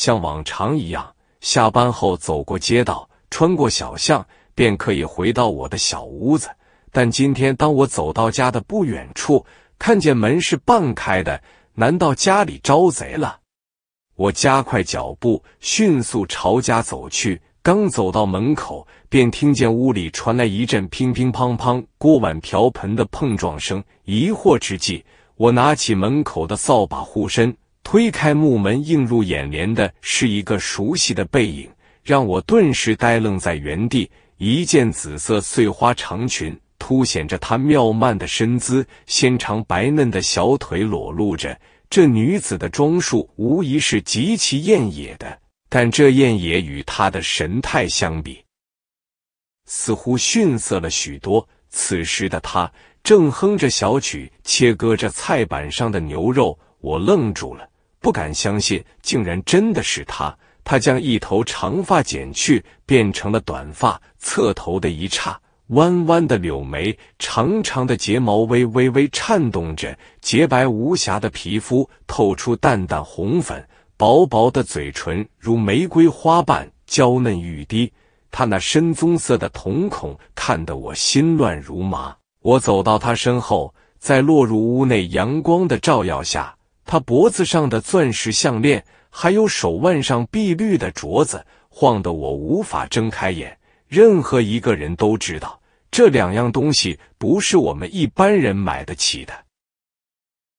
像往常一样，下班后走过街道，穿过小巷，便可以回到我的小屋子。但今天，当我走到家的不远处，看见门是半开的，难道家里招贼了？我加快脚步，迅速朝家走去。刚走到门口，便听见屋里传来一阵乒乒乓乓、锅碗瓢盆的碰撞声。疑惑之际，我拿起门口的扫把护身。推开木门，映入眼帘的是一个熟悉的背影，让我顿时呆愣在原地。一件紫色碎花长裙凸显着她妙曼的身姿，纤长白嫩的小腿裸露着。这女子的装束无疑是极其艳野的，但这艳野与她的神态相比，似乎逊色了许多。此时的她正哼着小曲，切割着菜板上的牛肉。我愣住了。不敢相信，竟然真的是他！他将一头长发剪去，变成了短发。侧头的一刹，弯弯的柳眉，长长的睫毛微微微颤动着，洁白无瑕的皮肤透出淡淡红粉，薄薄的嘴唇如玫瑰花瓣，娇嫩欲滴。他那深棕色的瞳孔看得我心乱如麻。我走到他身后，在落入屋内阳光的照耀下。他脖子上的钻石项链，还有手腕上碧绿的镯子，晃得我无法睁开眼。任何一个人都知道，这两样东西不是我们一般人买得起的，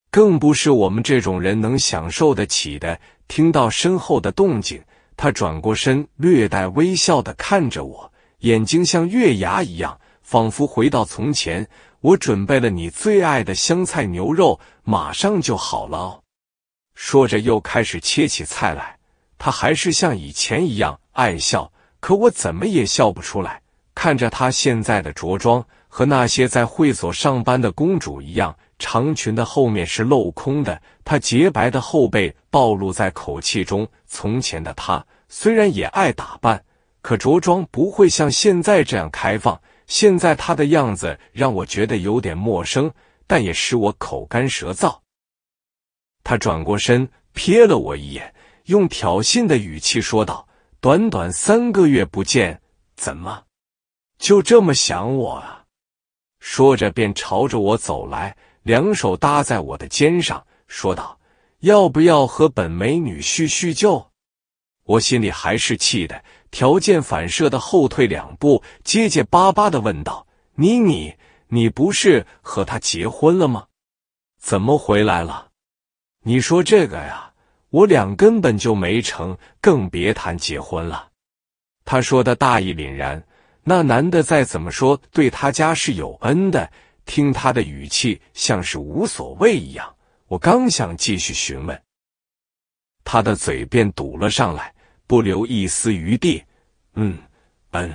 更不是我们这种人能享受得起的。听到身后的动静，他转过身，略带微笑的看着我，眼睛像月牙一样，仿佛回到从前。我准备了你最爱的香菜牛肉，马上就好了。说着，又开始切起菜来。他还是像以前一样爱笑，可我怎么也笑不出来。看着他现在的着装，和那些在会所上班的公主一样，长裙的后面是镂空的，她洁白的后背暴露在空气中。从前的她虽然也爱打扮，可着装不会像现在这样开放。现在他的样子让我觉得有点陌生，但也使我口干舌燥。他转过身，瞥了我一眼，用挑衅的语气说道：“短短三个月不见，怎么就这么想我啊？”说着便朝着我走来，两手搭在我的肩上，说道：“要不要和本美女叙叙旧？”我心里还是气的。条件反射的后退两步，结结巴巴的问道：“你你你不是和他结婚了吗？怎么回来了？”“你说这个呀，我俩根本就没成，更别谈结婚了。”他说的大义凛然。那男的再怎么说，对他家是有恩的。听他的语气，像是无所谓一样。我刚想继续询问，他的嘴便堵了上来。不留一丝余地，嗯嗯，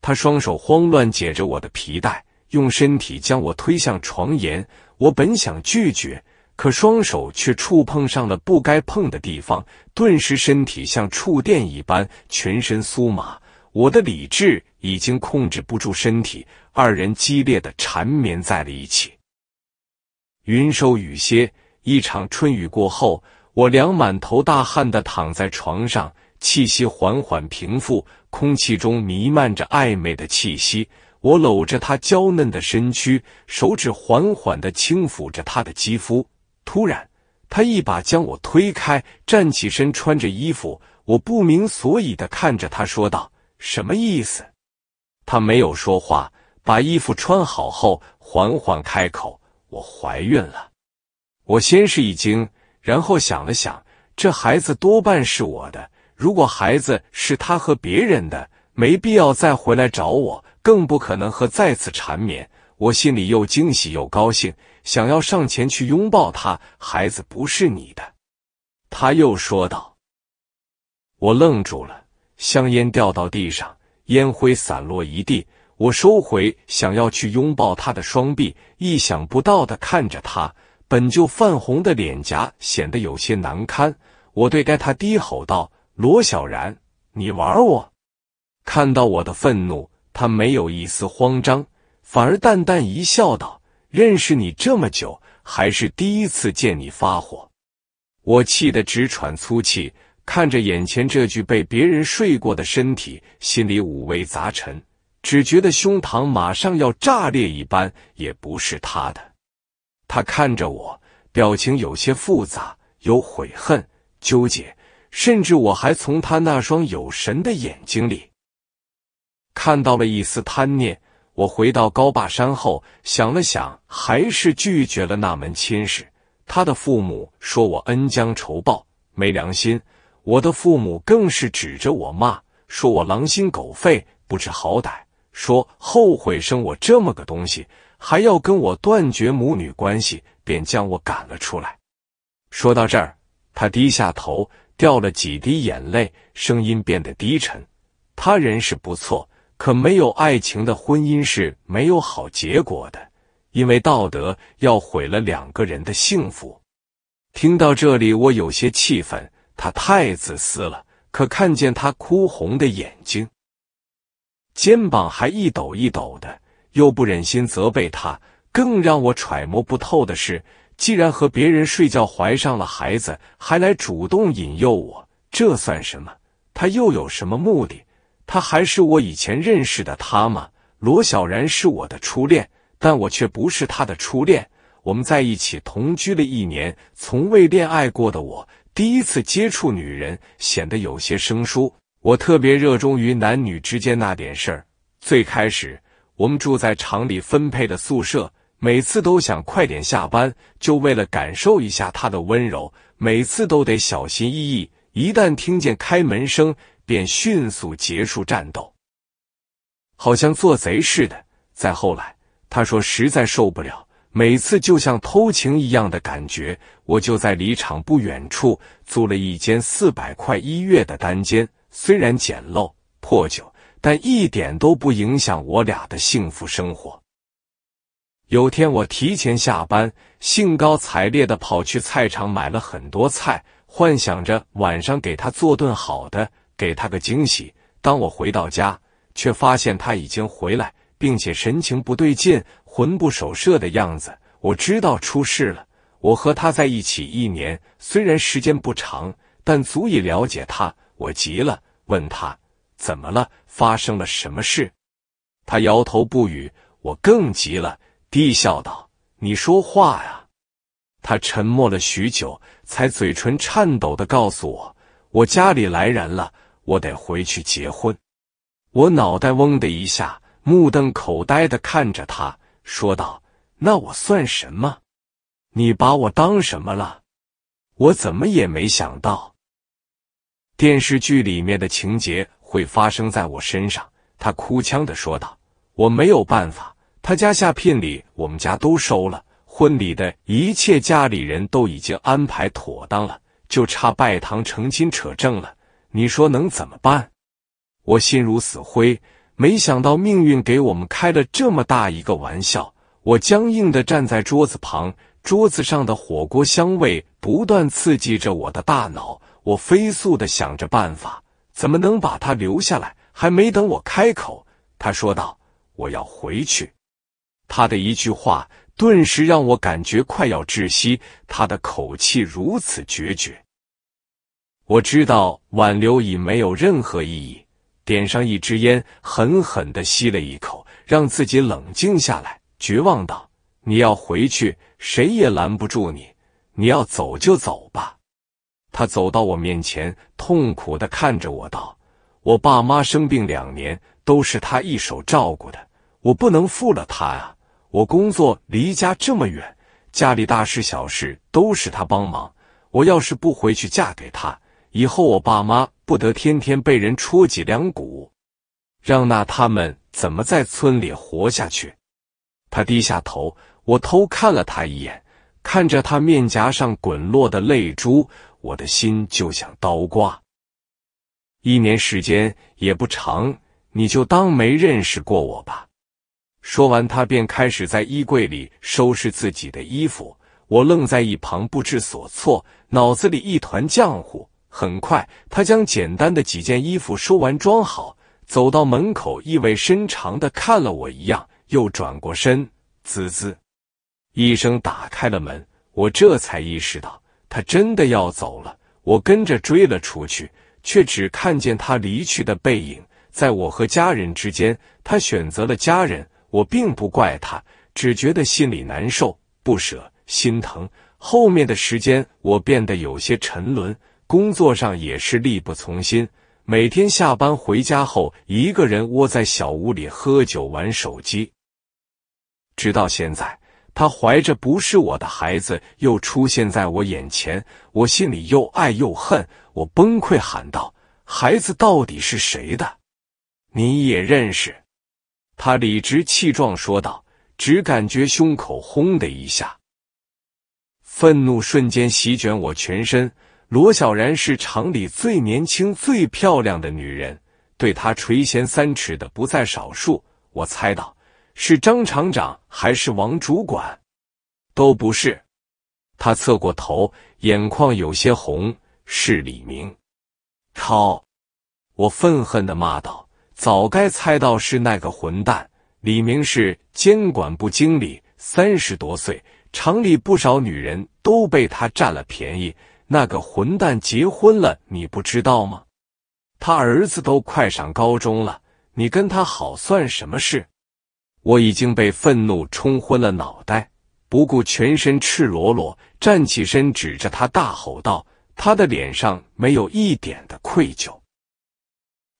他双手慌乱解着我的皮带，用身体将我推向床沿。我本想拒绝，可双手却触碰上了不该碰的地方，顿时身体像触电一般，全身酥麻。我的理智已经控制不住身体，二人激烈的缠绵在了一起。云收雨歇，一场春雨过后，我俩满头大汗的躺在床上。气息缓缓平复，空气中弥漫着暧昧的气息。我搂着她娇嫩的身躯，手指缓缓的轻抚着她的肌肤。突然，她一把将我推开，站起身，穿着衣服。我不明所以的看着她，说道：“什么意思？”她没有说话，把衣服穿好后，缓缓开口：“我怀孕了。”我先是一惊，然后想了想，这孩子多半是我的。如果孩子是他和别人的，没必要再回来找我，更不可能和再次缠绵。我心里又惊喜又高兴，想要上前去拥抱他。孩子不是你的，他又说道。我愣住了，香烟掉到地上，烟灰散落一地。我收回想要去拥抱他的双臂，意想不到的看着他本就泛红的脸颊显得有些难堪。我对该他低吼道。罗小然，你玩我！看到我的愤怒，他没有一丝慌张，反而淡淡一笑，道：“认识你这么久，还是第一次见你发火。”我气得直喘粗气，看着眼前这具被别人睡过的身体，心里五味杂陈，只觉得胸膛马上要炸裂一般，也不是他的。他看着我，表情有些复杂，有悔恨，纠结。甚至我还从他那双有神的眼睛里，看到了一丝贪念。我回到高坝山后，想了想，还是拒绝了那门亲事。他的父母说我恩将仇报，没良心；我的父母更是指着我骂，说我狼心狗肺，不知好歹，说后悔生我这么个东西，还要跟我断绝母女关系，便将我赶了出来。说到这儿，他低下头。掉了几滴眼泪，声音变得低沉。他人是不错，可没有爱情的婚姻是没有好结果的，因为道德要毁了两个人的幸福。听到这里，我有些气愤，他太自私了。可看见他哭红的眼睛，肩膀还一抖一抖的，又不忍心责备他。更让我揣摩不透的是。既然和别人睡觉怀上了孩子，还来主动引诱我，这算什么？他又有什么目的？他还是我以前认识的他吗？罗小然是我的初恋，但我却不是他的初恋。我们在一起同居了一年，从未恋爱过的我，第一次接触女人，显得有些生疏。我特别热衷于男女之间那点事儿。最开始，我们住在厂里分配的宿舍。每次都想快点下班，就为了感受一下他的温柔。每次都得小心翼翼，一旦听见开门声，便迅速结束战斗，好像做贼似的。再后来，他说实在受不了，每次就像偷情一样的感觉。我就在离厂不远处租了一间四百块一月的单间，虽然简陋破旧，但一点都不影响我俩的幸福生活。有天我提前下班，兴高采烈的跑去菜场买了很多菜，幻想着晚上给他做顿好的，给他个惊喜。当我回到家，却发现他已经回来，并且神情不对劲，魂不守舍的样子。我知道出事了。我和他在一起一年，虽然时间不长，但足以了解他。我急了，问他怎么了，发生了什么事？他摇头不语，我更急了。低笑道：“你说话呀！”他沉默了许久，才嘴唇颤抖的告诉我：“我家里来人了，我得回去结婚。”我脑袋嗡的一下，目瞪口呆的看着他，说道：“那我算什么？你把我当什么了？我怎么也没想到，电视剧里面的情节会发生在我身上。”他哭腔的说道：“我没有办法。”他家下聘礼，我们家都收了。婚礼的一切，家里人都已经安排妥当了，就差拜堂成亲、扯证了。你说能怎么办？我心如死灰，没想到命运给我们开了这么大一个玩笑。我僵硬的站在桌子旁，桌子上的火锅香味不断刺激着我的大脑。我飞速的想着办法，怎么能把他留下来？还没等我开口，他说道：“我要回去。”他的一句话顿时让我感觉快要窒息，他的口气如此决绝，我知道挽留已没有任何意义。点上一支烟，狠狠的吸了一口，让自己冷静下来。绝望道：“你要回去，谁也拦不住你。你要走就走吧。”他走到我面前，痛苦的看着我道：“我爸妈生病两年，都是他一手照顾的，我不能负了他啊。”我工作离家这么远，家里大事小事都是他帮忙。我要是不回去嫁给他，以后我爸妈不得天天被人戳脊梁骨，让那他们怎么在村里活下去？他低下头，我偷看了他一眼，看着他面颊上滚落的泪珠，我的心就像刀刮。一年时间也不长，你就当没认识过我吧。说完，他便开始在衣柜里收拾自己的衣服。我愣在一旁，不知所措，脑子里一团浆糊。很快，他将简单的几件衣服收完装好，走到门口，意味深长的看了我一样，又转过身，滋滋一声打开了门。我这才意识到他真的要走了。我跟着追了出去，却只看见他离去的背影。在我和家人之间，他选择了家人。我并不怪他，只觉得心里难受、不舍、心疼。后面的时间，我变得有些沉沦，工作上也是力不从心。每天下班回家后，一个人窝在小屋里喝酒、玩手机。直到现在，他怀着不是我的孩子又出现在我眼前，我心里又爱又恨，我崩溃喊道：“孩子到底是谁的？你也认识？”他理直气壮说道：“只感觉胸口轰的一下，愤怒瞬间席卷我全身。”罗小然是厂里最年轻、最漂亮的女人，对他垂涎三尺的不在少数。我猜到是张厂长还是王主管，都不是。他侧过头，眼眶有些红，是李明。操！我愤恨的骂道。早该猜到是那个混蛋李明是监管部经理，三十多岁，厂里不少女人都被他占了便宜。那个混蛋结婚了，你不知道吗？他儿子都快上高中了，你跟他好算什么事？我已经被愤怒冲昏了脑袋，不顾全身赤裸裸，站起身指着他大吼道：“他的脸上没有一点的愧疚。”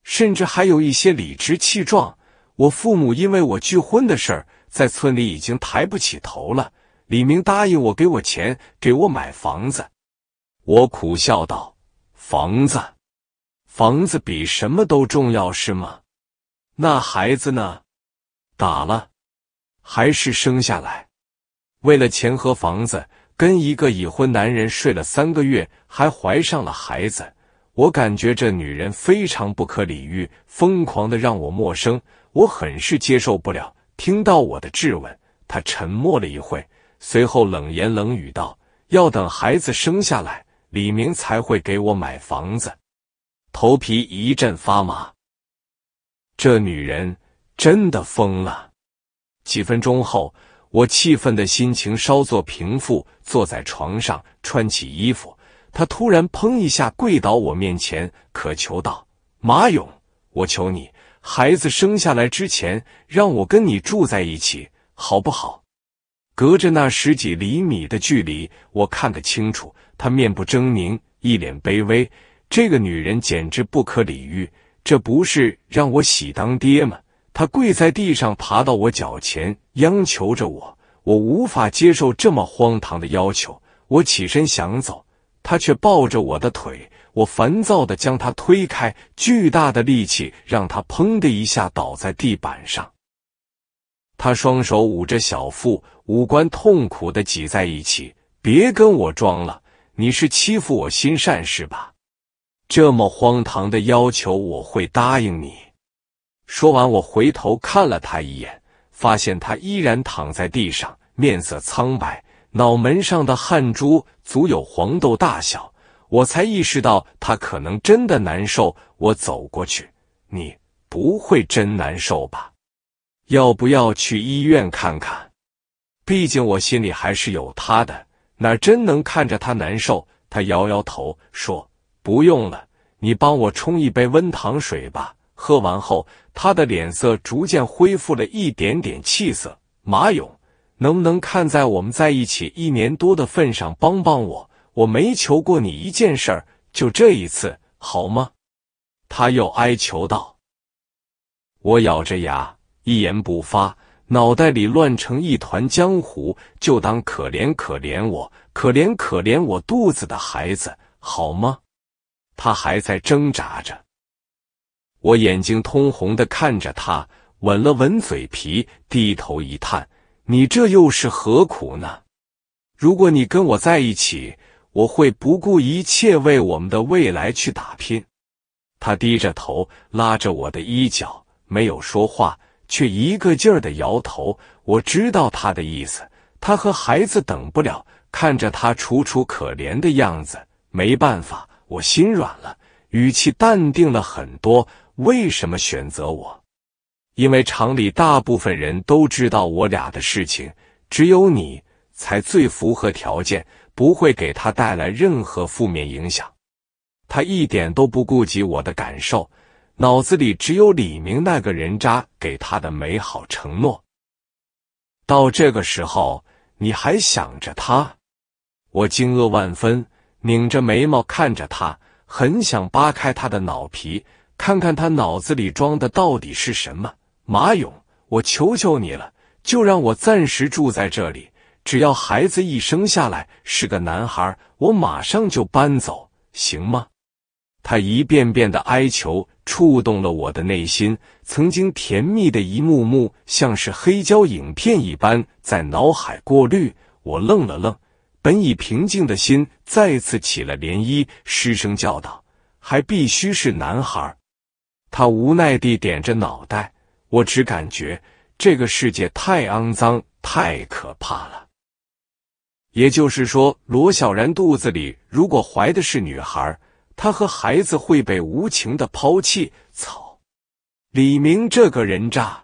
甚至还有一些理直气壮。我父母因为我拒婚的事儿，在村里已经抬不起头了。李明答应我给我钱，给我买房子。我苦笑道：“房子，房子比什么都重要是吗？那孩子呢？打了，还是生下来？为了钱和房子，跟一个已婚男人睡了三个月，还怀上了孩子。”我感觉这女人非常不可理喻，疯狂的让我陌生，我很是接受不了。听到我的质问，她沉默了一会，随后冷言冷语道：“要等孩子生下来，李明才会给我买房子。”头皮一阵发麻，这女人真的疯了。几分钟后，我气愤的心情稍作平复，坐在床上穿起衣服。他突然砰一下跪倒我面前，渴求道：“马勇，我求你，孩子生下来之前，让我跟你住在一起，好不好？”隔着那十几厘米的距离，我看得清楚，他面部狰狞，一脸卑微。这个女人简直不可理喻，这不是让我喜当爹吗？他跪在地上，爬到我脚前，央求着我。我无法接受这么荒唐的要求，我起身想走。他却抱着我的腿，我烦躁的将他推开，巨大的力气让他砰的一下倒在地板上。他双手捂着小腹，五官痛苦的挤在一起。别跟我装了，你是欺负我心善是吧？这么荒唐的要求我会答应你？说完，我回头看了他一眼，发现他依然躺在地上，面色苍白。脑门上的汗珠足有黄豆大小，我才意识到他可能真的难受。我走过去：“你不会真难受吧？要不要去医院看看？毕竟我心里还是有他的，哪真能看着他难受？”他摇摇头说：“不用了，你帮我冲一杯温糖水吧。”喝完后，他的脸色逐渐恢复了一点点气色。马勇。能不能看在我们在一起一年多的份上帮帮我？我没求过你一件事儿，就这一次，好吗？他又哀求道。我咬着牙，一言不发，脑袋里乱成一团浆糊。就当可怜可怜我，可怜可怜我肚子的孩子，好吗？他还在挣扎着。我眼睛通红的看着他，吻了吻嘴皮，低头一叹。你这又是何苦呢？如果你跟我在一起，我会不顾一切为我们的未来去打拼。他低着头，拉着我的衣角，没有说话，却一个劲儿的摇头。我知道他的意思，他和孩子等不了。看着他楚楚可怜的样子，没办法，我心软了，语气淡定了很多。为什么选择我？因为厂里大部分人都知道我俩的事情，只有你才最符合条件，不会给他带来任何负面影响。他一点都不顾及我的感受，脑子里只有李明那个人渣给他的美好承诺。到这个时候，你还想着他？我惊愕万分，拧着眉毛看着他，很想扒开他的脑皮，看看他脑子里装的到底是什么。马勇，我求求你了，就让我暂时住在这里。只要孩子一生下来是个男孩，我马上就搬走，行吗？他一遍遍的哀求，触动了我的内心。曾经甜蜜的一幕幕，像是黑胶影片一般在脑海过滤。我愣了愣，本已平静的心再次起了涟漪，失声叫道：“还必须是男孩！”他无奈地点着脑袋。我只感觉这个世界太肮脏，太可怕了。也就是说，罗小然肚子里如果怀的是女孩，她和孩子会被无情的抛弃。操！李明这个人渣！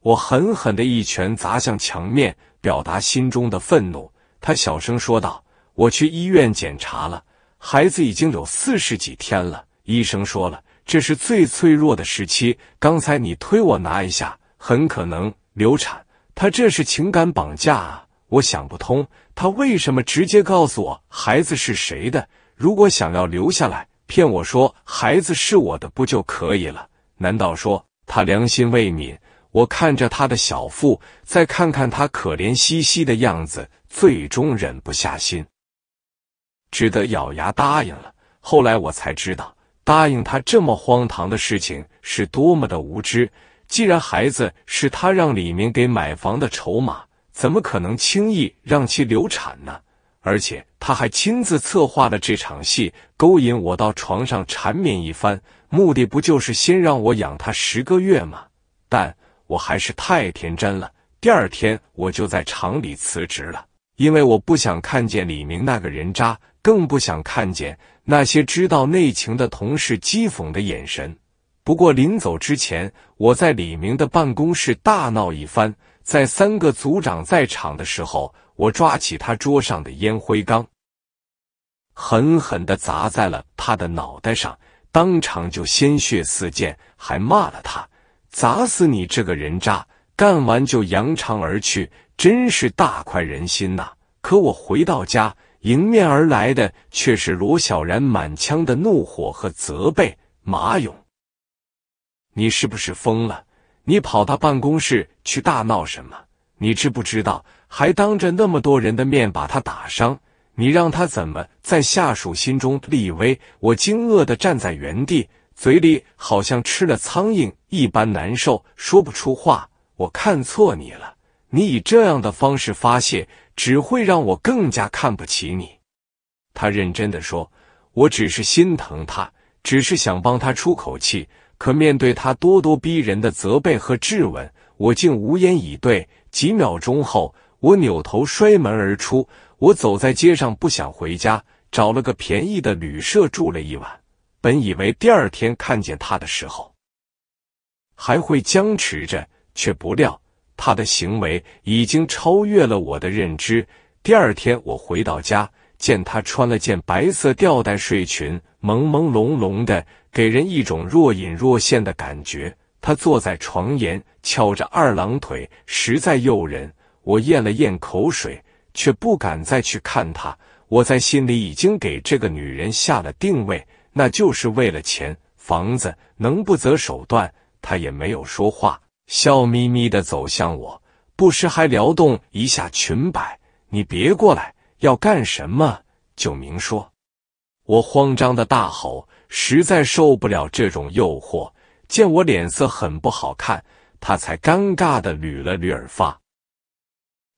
我狠狠的一拳砸向墙面，表达心中的愤怒。他小声说道：“我去医院检查了，孩子已经有四十几天了，医生说了。”这是最脆弱的时期。刚才你推我拿一下，很可能流产。他这是情感绑架啊！我想不通，他为什么直接告诉我孩子是谁的？如果想要留下来，骗我说孩子是我的，不就可以了？难道说他良心未泯？我看着他的小腹，再看看他可怜兮兮的样子，最终忍不下心，只得咬牙答应了。后来我才知道。答应他这么荒唐的事情是多么的无知！既然孩子是他让李明给买房的筹码，怎么可能轻易让其流产呢？而且他还亲自策划了这场戏，勾引我到床上缠绵一番，目的不就是先让我养他十个月吗？但我还是太天真了。第二天我就在厂里辞职了，因为我不想看见李明那个人渣，更不想看见。那些知道内情的同事讥讽的眼神。不过临走之前，我在李明的办公室大闹一番，在三个组长在场的时候，我抓起他桌上的烟灰缸，狠狠的砸在了他的脑袋上，当场就鲜血四溅，还骂了他：“砸死你这个人渣！”干完就扬长而去，真是大快人心呐！可我回到家。迎面而来的却是罗小然满腔的怒火和责备：“马勇，你是不是疯了？你跑到办公室去大闹什么？你知不知道？还当着那么多人的面把他打伤，你让他怎么在下属心中立威？”我惊愕的站在原地，嘴里好像吃了苍蝇一般难受，说不出话。我看错你了，你以这样的方式发泄。只会让我更加看不起你。”他认真的说，“我只是心疼他，只是想帮他出口气。可面对他咄咄逼人的责备和质问，我竟无言以对。几秒钟后，我扭头摔门而出。我走在街上，不想回家，找了个便宜的旅社住了一晚。本以为第二天看见他的时候，还会僵持着，却不料……他的行为已经超越了我的认知。第二天，我回到家，见他穿了件白色吊带睡裙，朦朦胧胧的，给人一种若隐若现的感觉。他坐在床沿，翘着二郎腿，实在诱人。我咽了咽口水，却不敢再去看他。我在心里已经给这个女人下了定位，那就是为了钱、房子，能不择手段。他也没有说话。笑眯眯的走向我，不时还撩动一下裙摆。你别过来，要干什么就明说。我慌张的大吼，实在受不了这种诱惑。见我脸色很不好看，他才尴尬的捋了捋耳发，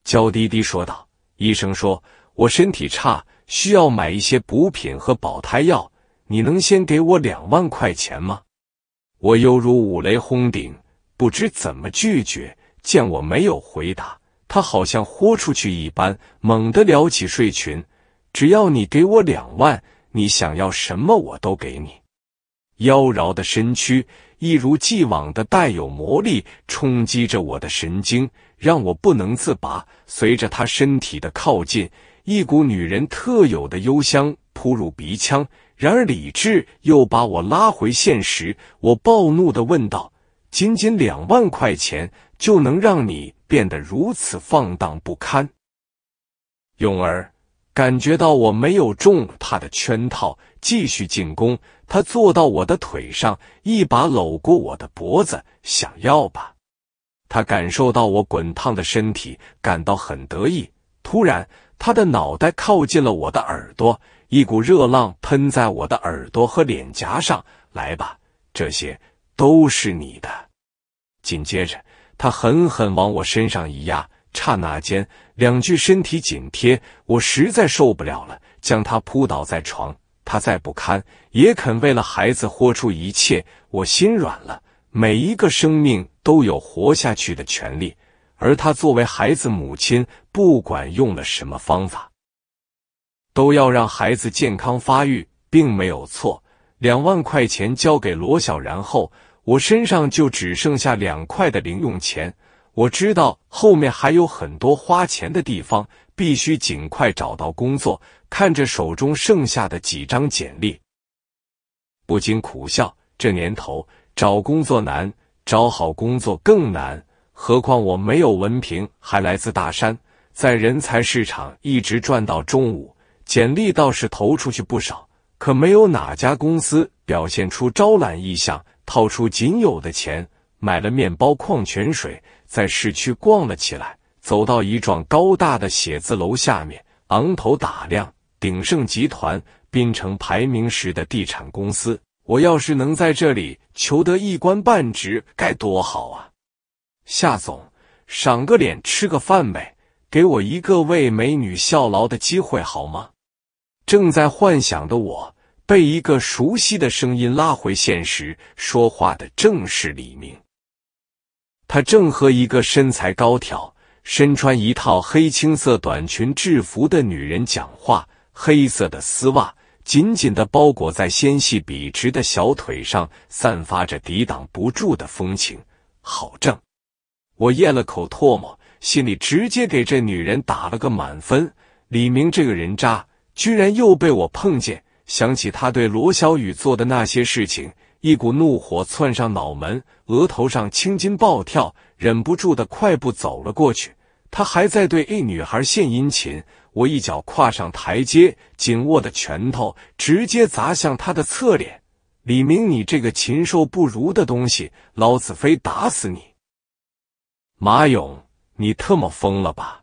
娇滴滴说道：“医生说我身体差，需要买一些补品和保胎药，你能先给我两万块钱吗？”我犹如五雷轰顶。不知怎么拒绝，见我没有回答，他好像豁出去一般，猛地撩起睡裙。只要你给我两万，你想要什么我都给你。妖娆的身躯一如既往的带有魔力，冲击着我的神经，让我不能自拔。随着他身体的靠近，一股女人特有的幽香扑入鼻腔，然而理智又把我拉回现实。我暴怒的问道。仅仅两万块钱就能让你变得如此放荡不堪，勇儿感觉到我没有中他的圈套，继续进攻。他坐到我的腿上，一把搂过我的脖子，想要吧。他感受到我滚烫的身体，感到很得意。突然，他的脑袋靠近了我的耳朵，一股热浪喷在我的耳朵和脸颊上。来吧，这些。都是你的。紧接着，他狠狠往我身上一压，刹那间，两具身体紧贴。我实在受不了了，将他扑倒在床。他再不堪，也肯为了孩子豁出一切。我心软了，每一个生命都有活下去的权利，而他作为孩子母亲，不管用了什么方法，都要让孩子健康发育，并没有错。两万块钱交给罗小，然后。我身上就只剩下两块的零用钱，我知道后面还有很多花钱的地方，必须尽快找到工作。看着手中剩下的几张简历，不禁苦笑：这年头找工作难，找好工作更难。何况我没有文凭，还来自大山，在人才市场一直转到中午，简历倒是投出去不少，可没有哪家公司表现出招揽意向。掏出仅有的钱买了面包、矿泉水，在市区逛了起来。走到一幢高大的写字楼下面，昂头打量鼎盛集团、滨城排名时的地产公司。我要是能在这里求得一官半职，该多好啊！夏总，赏个脸吃个饭呗，给我一个为美女效劳的机会好吗？正在幻想的我。被一个熟悉的声音拉回现实，说话的正是李明。他正和一个身材高挑、身穿一套黑青色短裙制服的女人讲话，黑色的丝袜紧紧的包裹在纤细笔直的小腿上，散发着抵挡不住的风情。好正！我咽了口唾沫，心里直接给这女人打了个满分。李明这个人渣，居然又被我碰见。想起他对罗小雨做的那些事情，一股怒火窜上脑门，额头上青筋暴跳，忍不住的快步走了过去。他还在对 A 女孩献殷勤，我一脚跨上台阶，紧握的拳头直接砸向他的侧脸。李明，你这个禽兽不如的东西，老子非打死你！马勇，你特么疯了吧？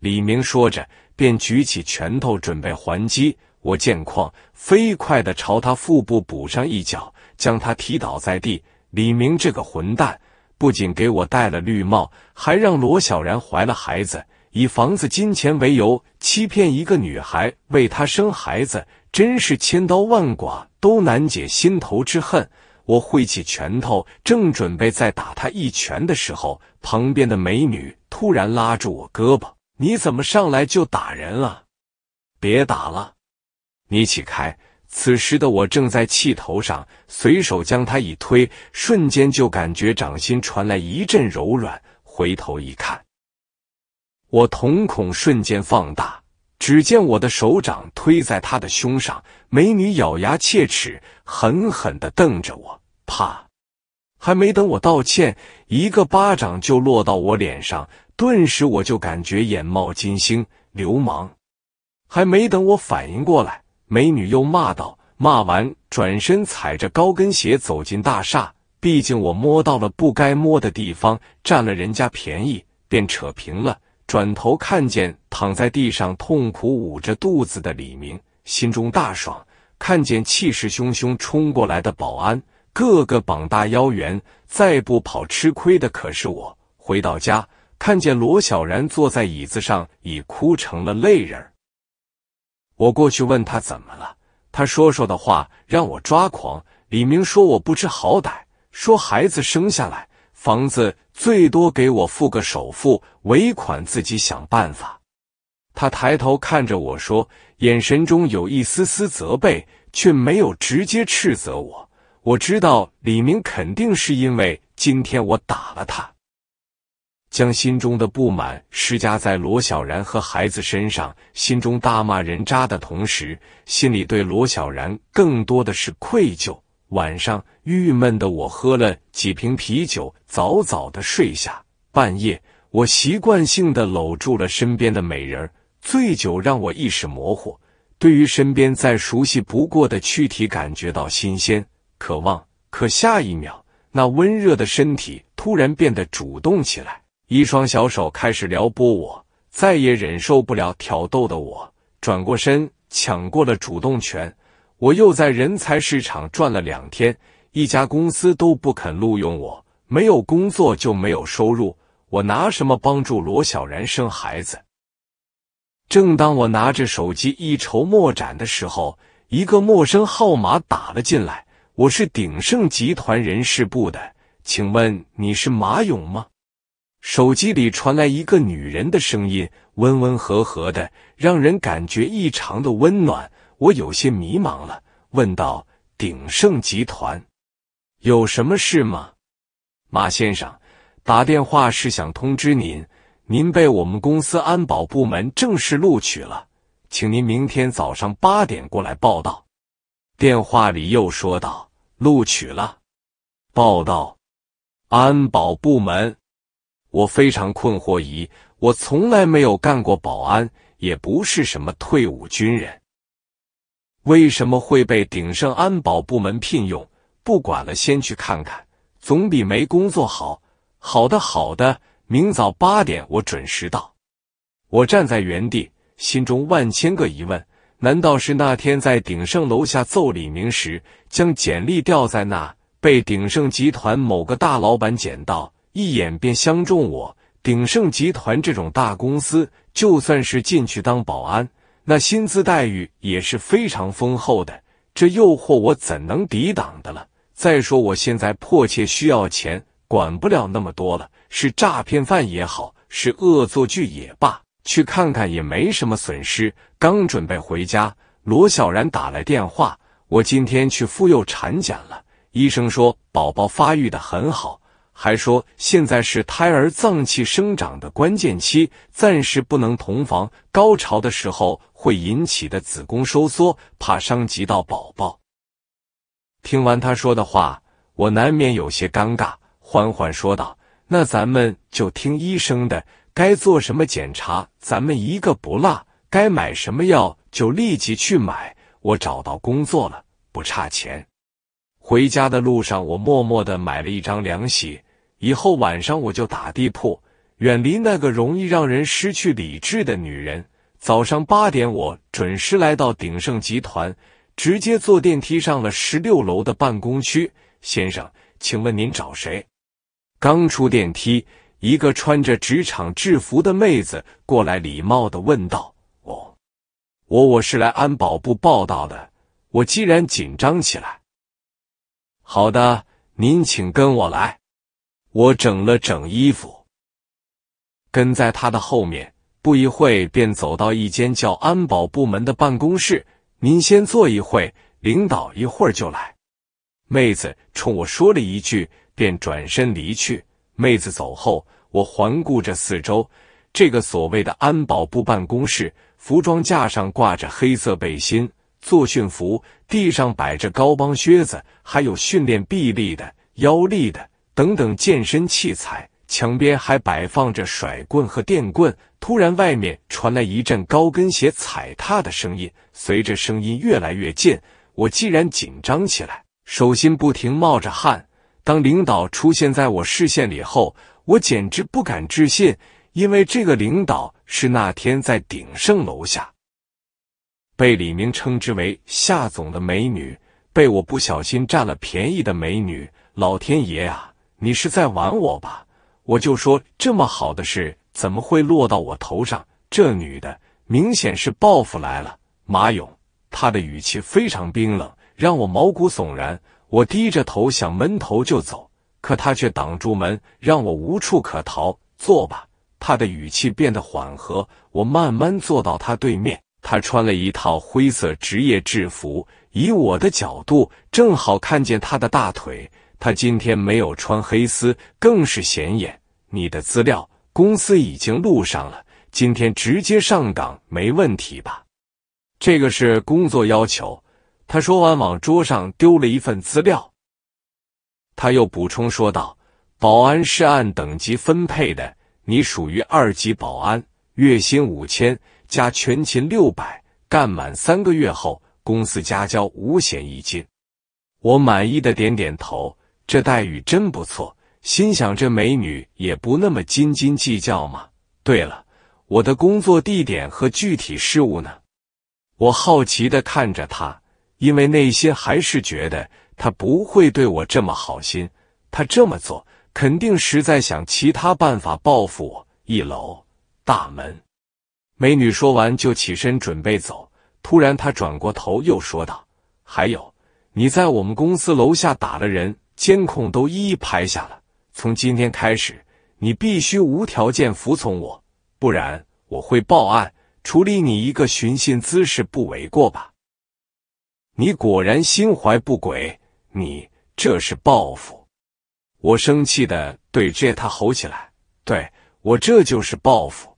李明说着，便举起拳头准备还击。我见况飞快的朝他腹部补上一脚，将他踢倒在地。李明这个混蛋不仅给我戴了绿帽，还让罗小然怀了孩子，以房子、金钱为由欺骗一个女孩为他生孩子，真是千刀万剐都难解心头之恨。我挥起拳头，正准备再打他一拳的时候，旁边的美女突然拉住我胳膊：“你怎么上来就打人了？别打了。”你起开！此时的我正在气头上，随手将他一推，瞬间就感觉掌心传来一阵柔软。回头一看，我瞳孔瞬间放大，只见我的手掌推在他的胸上，美女咬牙切齿，狠狠的瞪着我。啪！还没等我道歉，一个巴掌就落到我脸上，顿时我就感觉眼冒金星。流氓！还没等我反应过来。美女又骂道，骂完转身踩着高跟鞋走进大厦。毕竟我摸到了不该摸的地方，占了人家便宜，便扯平了。转头看见躺在地上痛苦捂着肚子的李明，心中大爽。看见气势汹汹冲过来的保安，个个膀大腰圆，再不跑吃亏的可是我。回到家，看见罗小然坐在椅子上，已哭成了泪人儿。我过去问他怎么了，他说说的话让我抓狂。李明说我不知好歹，说孩子生下来，房子最多给我付个首付，尾款自己想办法。他抬头看着我说，眼神中有一丝丝责备，却没有直接斥责我。我知道李明肯定是因为今天我打了他。将心中的不满施加在罗小然和孩子身上，心中大骂人渣的同时，心里对罗小然更多的是愧疚。晚上，郁闷的我喝了几瓶啤酒，早早的睡下。半夜，我习惯性的搂住了身边的美人儿。醉酒让我意识模糊，对于身边再熟悉不过的躯体感觉到新鲜、渴望。可下一秒，那温热的身体突然变得主动起来。一双小手开始撩拨我，再也忍受不了挑逗的我，转过身抢过了主动权。我又在人才市场转了两天，一家公司都不肯录用我。没有工作就没有收入，我拿什么帮助罗小然生孩子？正当我拿着手机一筹莫展的时候，一个陌生号码打了进来。我是鼎盛集团人事部的，请问你是马勇吗？手机里传来一个女人的声音，温温和和的，让人感觉异常的温暖。我有些迷茫了，问道：“鼎盛集团有什么事吗？”马先生，打电话是想通知您，您被我们公司安保部门正式录取了，请您明天早上八点过来报道。电话里又说道：“录取了，报道，安保部门。”我非常困惑，疑我从来没有干过保安，也不是什么退伍军人，为什么会被鼎盛安保部门聘用？不管了，先去看看，总比没工作好。好的，好的，明早八点我准时到。我站在原地，心中万千个疑问：难道是那天在鼎盛楼下揍李明时，将简历掉在那，被鼎盛集团某个大老板捡到？一眼便相中我鼎盛集团这种大公司，就算是进去当保安，那薪资待遇也是非常丰厚的。这诱惑我怎能抵挡的了？再说我现在迫切需要钱，管不了那么多了。是诈骗犯也好，是恶作剧也罢，去看看也没什么损失。刚准备回家，罗小然打来电话，我今天去妇幼产检了，医生说宝宝发育的很好。还说现在是胎儿脏器生长的关键期，暂时不能同房，高潮的时候会引起的子宫收缩，怕伤及到宝宝。听完他说的话，我难免有些尴尬，缓缓说道：“那咱们就听医生的，该做什么检查咱们一个不落，该买什么药就立即去买。我找到工作了，不差钱。”回家的路上，我默默的买了一张凉席。以后晚上我就打地铺，远离那个容易让人失去理智的女人。早上八点，我准时来到鼎盛集团，直接坐电梯上了十六楼的办公区。先生，请问您找谁？刚出电梯，一个穿着职场制服的妹子过来，礼貌的问道：“哦，我我是来安保部报道的。”我既然紧张起来，好的，您请跟我来。我整了整衣服，跟在他的后面，不一会便走到一间叫安保部门的办公室。您先坐一会，领导一会儿就来。妹子冲我说了一句，便转身离去。妹子走后，我环顾着四周，这个所谓的安保部办公室，服装架上挂着黑色背心、作训服，地上摆着高帮靴子，还有训练臂力的、腰力的。等等，健身器材墙边还摆放着甩棍和电棍。突然，外面传来一阵高跟鞋踩踏的声音，随着声音越来越近，我竟然紧张起来，手心不停冒着汗。当领导出现在我视线里后，我简直不敢置信，因为这个领导是那天在鼎盛楼下被李明称之为夏总的美女，被我不小心占了便宜的美女。老天爷啊！你是在玩我吧？我就说这么好的事怎么会落到我头上？这女的明显是报复来了。马勇，他的语气非常冰冷，让我毛骨悚然。我低着头想闷头就走，可他却挡住门，让我无处可逃。坐吧，他的语气变得缓和。我慢慢坐到他对面。他穿了一套灰色职业制服，以我的角度正好看见他的大腿。他今天没有穿黑丝，更是显眼。你的资料公司已经录上了，今天直接上岗没问题吧？这个是工作要求。他说完往桌上丢了一份资料。他又补充说道：“保安是按等级分配的，你属于二级保安，月薪五千加全勤六百，干满三个月后，公司加交五险一金。”我满意的点点头。这待遇真不错，心想这美女也不那么斤斤计较嘛。对了，我的工作地点和具体事务呢？我好奇的看着她，因为内心还是觉得她不会对我这么好心，她这么做肯定是在想其他办法报复我。一楼大门，美女说完就起身准备走，突然她转过头又说道：“还有，你在我们公司楼下打了人。”监控都一一拍下了。从今天开始，你必须无条件服从我，不然我会报案，处理你一个寻衅滋事不为过吧？你果然心怀不轨，你这是报复！我生气的对着他吼起来：“对我这就是报复！”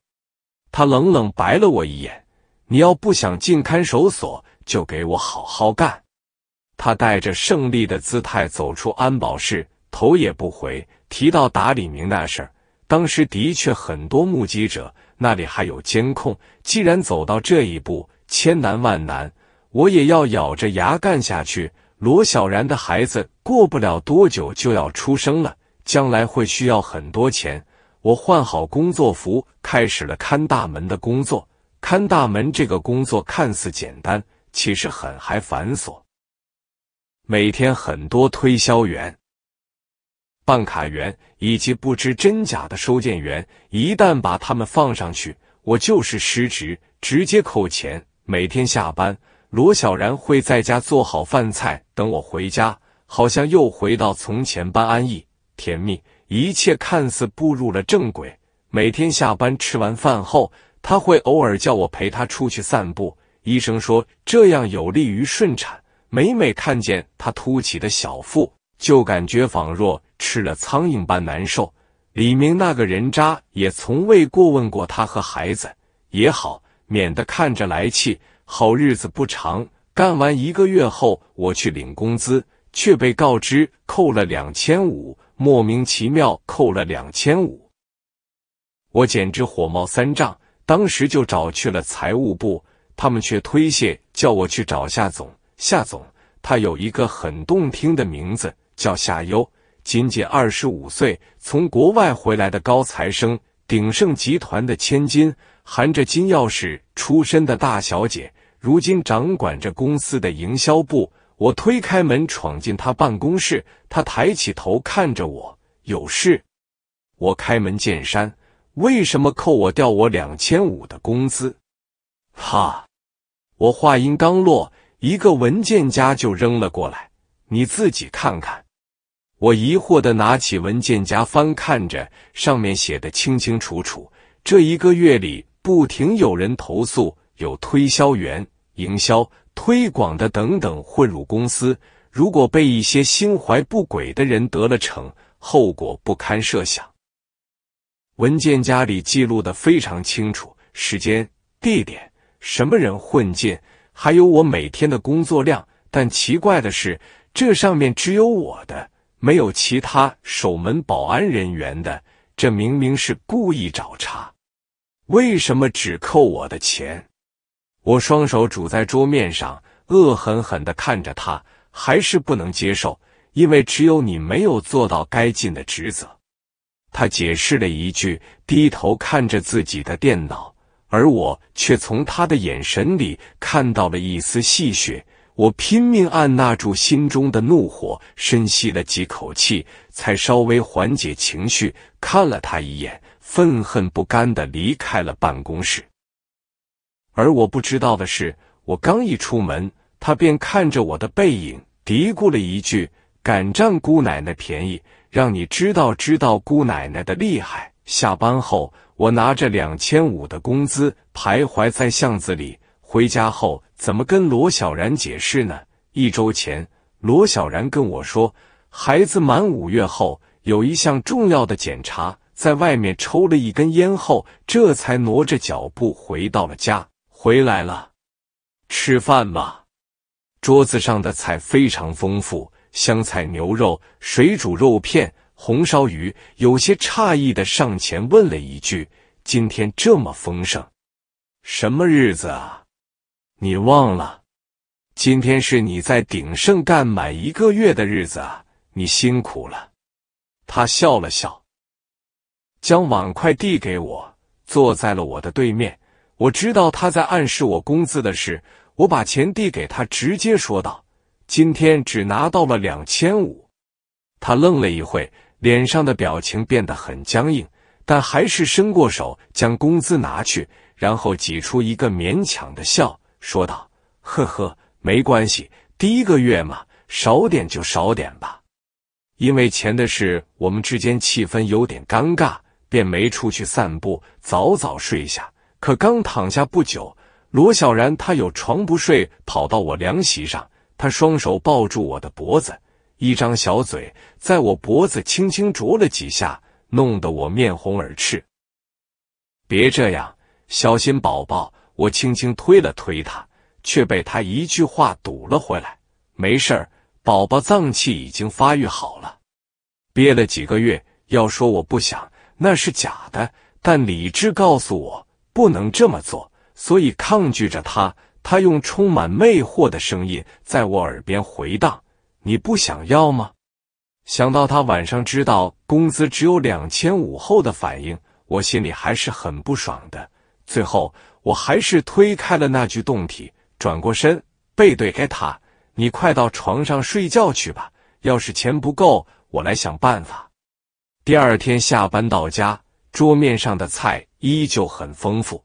他冷冷白了我一眼：“你要不想进看守所，就给我好好干。”他带着胜利的姿态走出安保室，头也不回。提到打李明那事儿，当时的确很多目击者，那里还有监控。既然走到这一步，千难万难，我也要咬着牙干下去。罗小然的孩子过不了多久就要出生了，将来会需要很多钱。我换好工作服，开始了看大门的工作。看大门这个工作看似简单，其实很还繁琐。每天很多推销员、办卡员以及不知真假的收件员，一旦把他们放上去，我就是失职，直接扣钱。每天下班，罗小然会在家做好饭菜等我回家，好像又回到从前般安逸甜蜜，一切看似步入了正轨。每天下班吃完饭后，他会偶尔叫我陪他出去散步。医生说这样有利于顺产。每每看见他凸起的小腹，就感觉仿若吃了苍蝇般难受。李明那个人渣也从未过问过他和孩子，也好，免得看着来气。好日子不长，干完一个月后，我去领工资，却被告知扣了两千五，莫名其妙扣了两千五，我简直火冒三丈。当时就找去了财务部，他们却推卸，叫我去找夏总。夏总，他有一个很动听的名字，叫夏优，仅仅二十五岁，从国外回来的高材生，鼎盛集团的千金，含着金钥匙出身的大小姐，如今掌管着公司的营销部。我推开门闯进他办公室，他抬起头看着我，有事？我开门见山，为什么扣我、掉我两千五的工资？哈！我话音刚落。一个文件夹就扔了过来，你自己看看。我疑惑的拿起文件夹，翻看着，上面写的清清楚楚：这一个月里，不停有人投诉，有推销员、营销、推广的等等混入公司。如果被一些心怀不轨的人得了逞，后果不堪设想。文件夹里记录的非常清楚，时间、地点、什么人混进。还有我每天的工作量，但奇怪的是，这上面只有我的，没有其他守门保安人员的。这明明是故意找茬，为什么只扣我的钱？我双手拄在桌面上，恶狠狠地看着他，还是不能接受。因为只有你没有做到该尽的职责，他解释了一句，低头看着自己的电脑。而我却从他的眼神里看到了一丝戏谑，我拼命按捺住心中的怒火，深吸了几口气，才稍微缓解情绪，看了他一眼，愤恨不甘的离开了办公室。而我不知道的是，我刚一出门，他便看着我的背影，嘀咕了一句：“敢占姑奶奶便宜，让你知道知道姑奶奶的厉害。”下班后，我拿着两千五的工资徘徊在巷子里。回家后，怎么跟罗小然解释呢？一周前，罗小然跟我说，孩子满五月后有一项重要的检查。在外面抽了一根烟后，这才挪着脚步回到了家。回来了，吃饭吧。桌子上的菜非常丰富：香菜牛肉、水煮肉片。红烧鱼有些诧异的上前问了一句：“今天这么丰盛，什么日子啊？你忘了，今天是你在鼎盛干满一个月的日子啊！你辛苦了。”他笑了笑，将碗筷递给我，坐在了我的对面。我知道他在暗示我工资的事，我把钱递给他，直接说道：“今天只拿到了两千五。”他愣了一会。脸上的表情变得很僵硬，但还是伸过手将工资拿去，然后挤出一个勉强的笑，说道：“呵呵，没关系，第一个月嘛，少点就少点吧。”因为钱的事，我们之间气氛有点尴尬，便没出去散步，早早睡下。可刚躺下不久，罗小然他有床不睡，跑到我凉席上，他双手抱住我的脖子。一张小嘴在我脖子轻轻啄了几下，弄得我面红耳赤。别这样，小心宝宝！我轻轻推了推他，却被他一句话堵了回来：“没事儿，宝宝脏器已经发育好了。”憋了几个月，要说我不想那是假的，但理智告诉我不能这么做，所以抗拒着他。他用充满魅惑的声音在我耳边回荡。你不想要吗？想到他晚上知道工资只有两千五后的反应，我心里还是很不爽的。最后，我还是推开了那具动体，转过身背对开他。你快到床上睡觉去吧。要是钱不够，我来想办法。第二天下班到家，桌面上的菜依旧很丰富，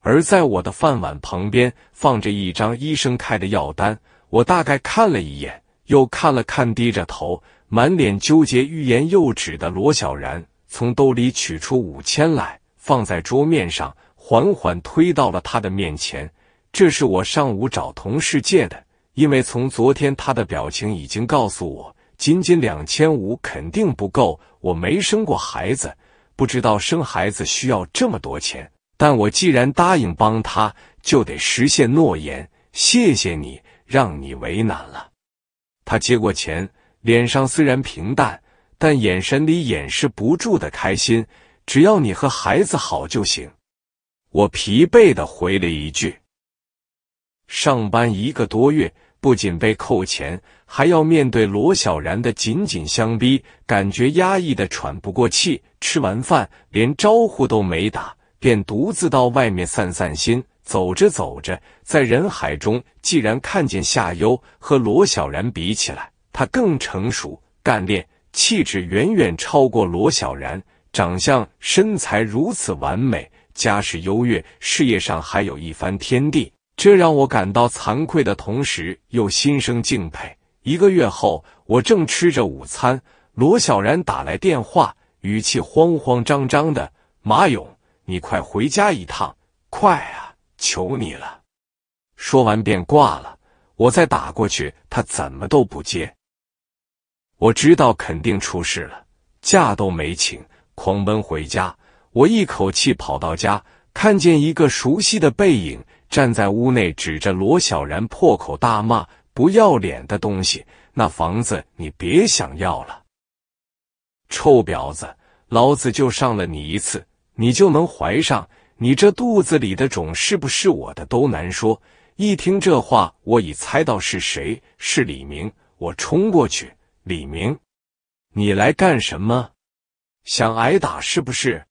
而在我的饭碗旁边放着一张医生开的药单。我大概看了一眼，又看了看低着头、满脸纠结、欲言又止的罗小然，从兜里取出五千来，放在桌面上，缓缓推到了他的面前。这是我上午找同事借的，因为从昨天他的表情已经告诉我，仅仅两千五肯定不够。我没生过孩子，不知道生孩子需要这么多钱，但我既然答应帮他，就得实现诺言。谢谢你。让你为难了，他接过钱，脸上虽然平淡，但眼神里掩饰不住的开心。只要你和孩子好就行。我疲惫的回了一句：“上班一个多月，不仅被扣钱，还要面对罗小然的紧紧相逼，感觉压抑的喘不过气。”吃完饭，连招呼都没打，便独自到外面散散心。走着走着，在人海中，既然看见夏优和罗小然比起来，他更成熟、干练，气质远远超过罗小然。长相、身材如此完美，家世优越，事业上还有一番天地，这让我感到惭愧的同时，又心生敬佩。一个月后，我正吃着午餐，罗小然打来电话，语气慌慌张张的：“马勇，你快回家一趟，快啊！”求你了！说完便挂了。我再打过去，他怎么都不接。我知道肯定出事了，假都没请，狂奔回家。我一口气跑到家，看见一个熟悉的背影站在屋内，指着罗小然破口大骂：“不要脸的东西！那房子你别想要了，臭婊子！老子就上了你一次，你就能怀上？”你这肚子里的种是不是我的都难说。一听这话，我已猜到是谁，是李明。我冲过去，李明，你来干什么？想挨打是不是？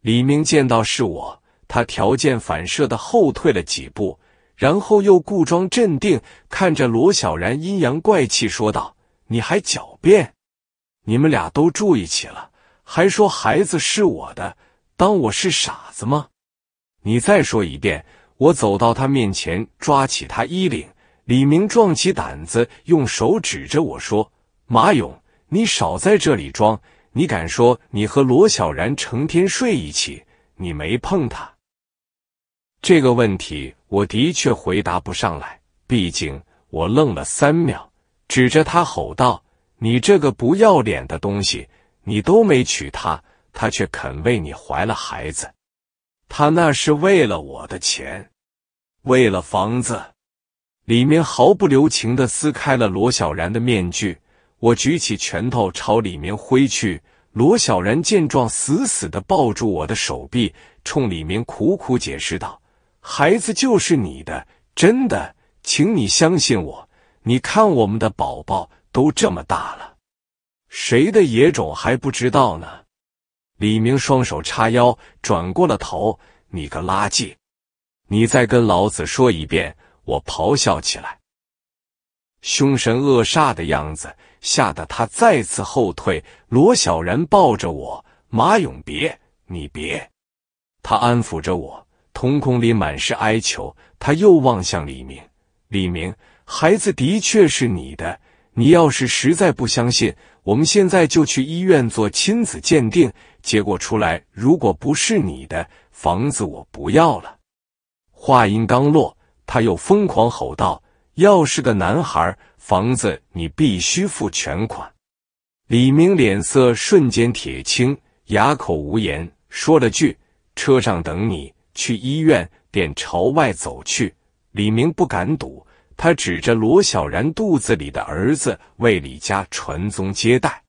李明见到是我，他条件反射的后退了几步，然后又故装镇定，看着罗小然阴阳怪气说道：“你还狡辩？你们俩都住一起了，还说孩子是我的。”当我是傻子吗？你再说一遍！我走到他面前，抓起他衣领。李明壮起胆子，用手指着我说：“马勇，你少在这里装！你敢说你和罗小然成天睡一起，你没碰他？”这个问题，我的确回答不上来。毕竟我愣了三秒，指着他吼道：“你这个不要脸的东西，你都没娶她！”他却肯为你怀了孩子，他那是为了我的钱，为了房子。李明毫不留情地撕开了罗小然的面具，我举起拳头朝李明挥去。罗小然见状，死死地抱住我的手臂，冲李明苦苦解释道：“孩子就是你的，真的，请你相信我。你看，我们的宝宝都这么大了，谁的野种还不知道呢？”李明双手叉腰，转过了头。“你个垃圾！你再跟老子说一遍！”我咆哮起来，凶神恶煞的样子吓得他再次后退。罗小然抱着我，马勇，别，你别！他安抚着我，瞳孔里满是哀求。他又望向李明，李明，孩子的确是你的。你要是实在不相信……我们现在就去医院做亲子鉴定，结果出来，如果不是你的房子，我不要了。话音刚落，他又疯狂吼道：“要是个男孩，房子你必须付全款。”李明脸色瞬间铁青，哑口无言，说了句：“车上等你，去医院。”便朝外走去。李明不敢赌。他指着罗小然肚子里的儿子，为李家传宗接代、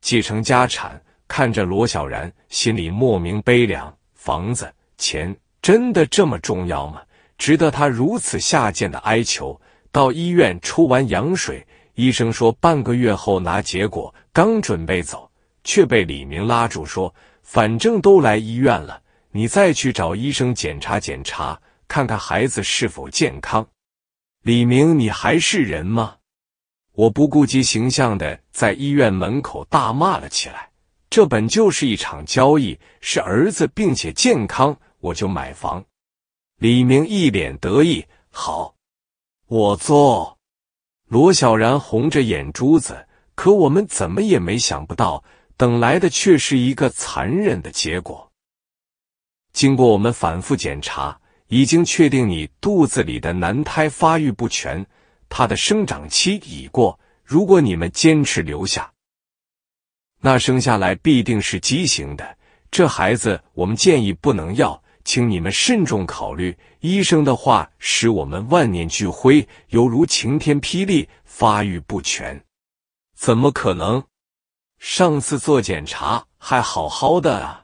继承家产。看着罗小然，心里莫名悲凉。房子、钱，真的这么重要吗？值得他如此下贱的哀求？到医院抽完羊水，医生说半个月后拿结果。刚准备走，却被李明拉住说：“反正都来医院了，你再去找医生检查检查，看看孩子是否健康。”李明，你还是人吗？我不顾及形象的在医院门口大骂了起来。这本就是一场交易，是儿子并且健康，我就买房。李明一脸得意，好，我做。罗小然红着眼珠子，可我们怎么也没想不到，等来的却是一个残忍的结果。经过我们反复检查。已经确定你肚子里的男胎发育不全，他的生长期已过。如果你们坚持留下，那生下来必定是畸形的。这孩子我们建议不能要，请你们慎重考虑。医生的话使我们万念俱灰，犹如晴天霹雳。发育不全，怎么可能？上次做检查还好好的啊。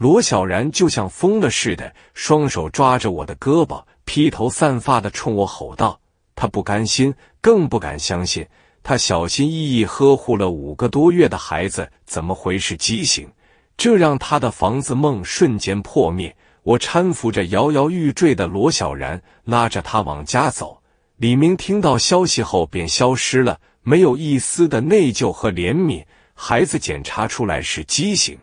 罗小然就像疯了似的，双手抓着我的胳膊，披头散发的冲我吼道：“他不甘心，更不敢相信，他小心翼翼呵护了五个多月的孩子，怎么会是畸形？这让他的房子梦瞬间破灭。”我搀扶着摇摇欲坠的罗小然，拉着他往家走。李明听到消息后便消失了，没有一丝的内疚和怜悯。孩子检查出来是畸形。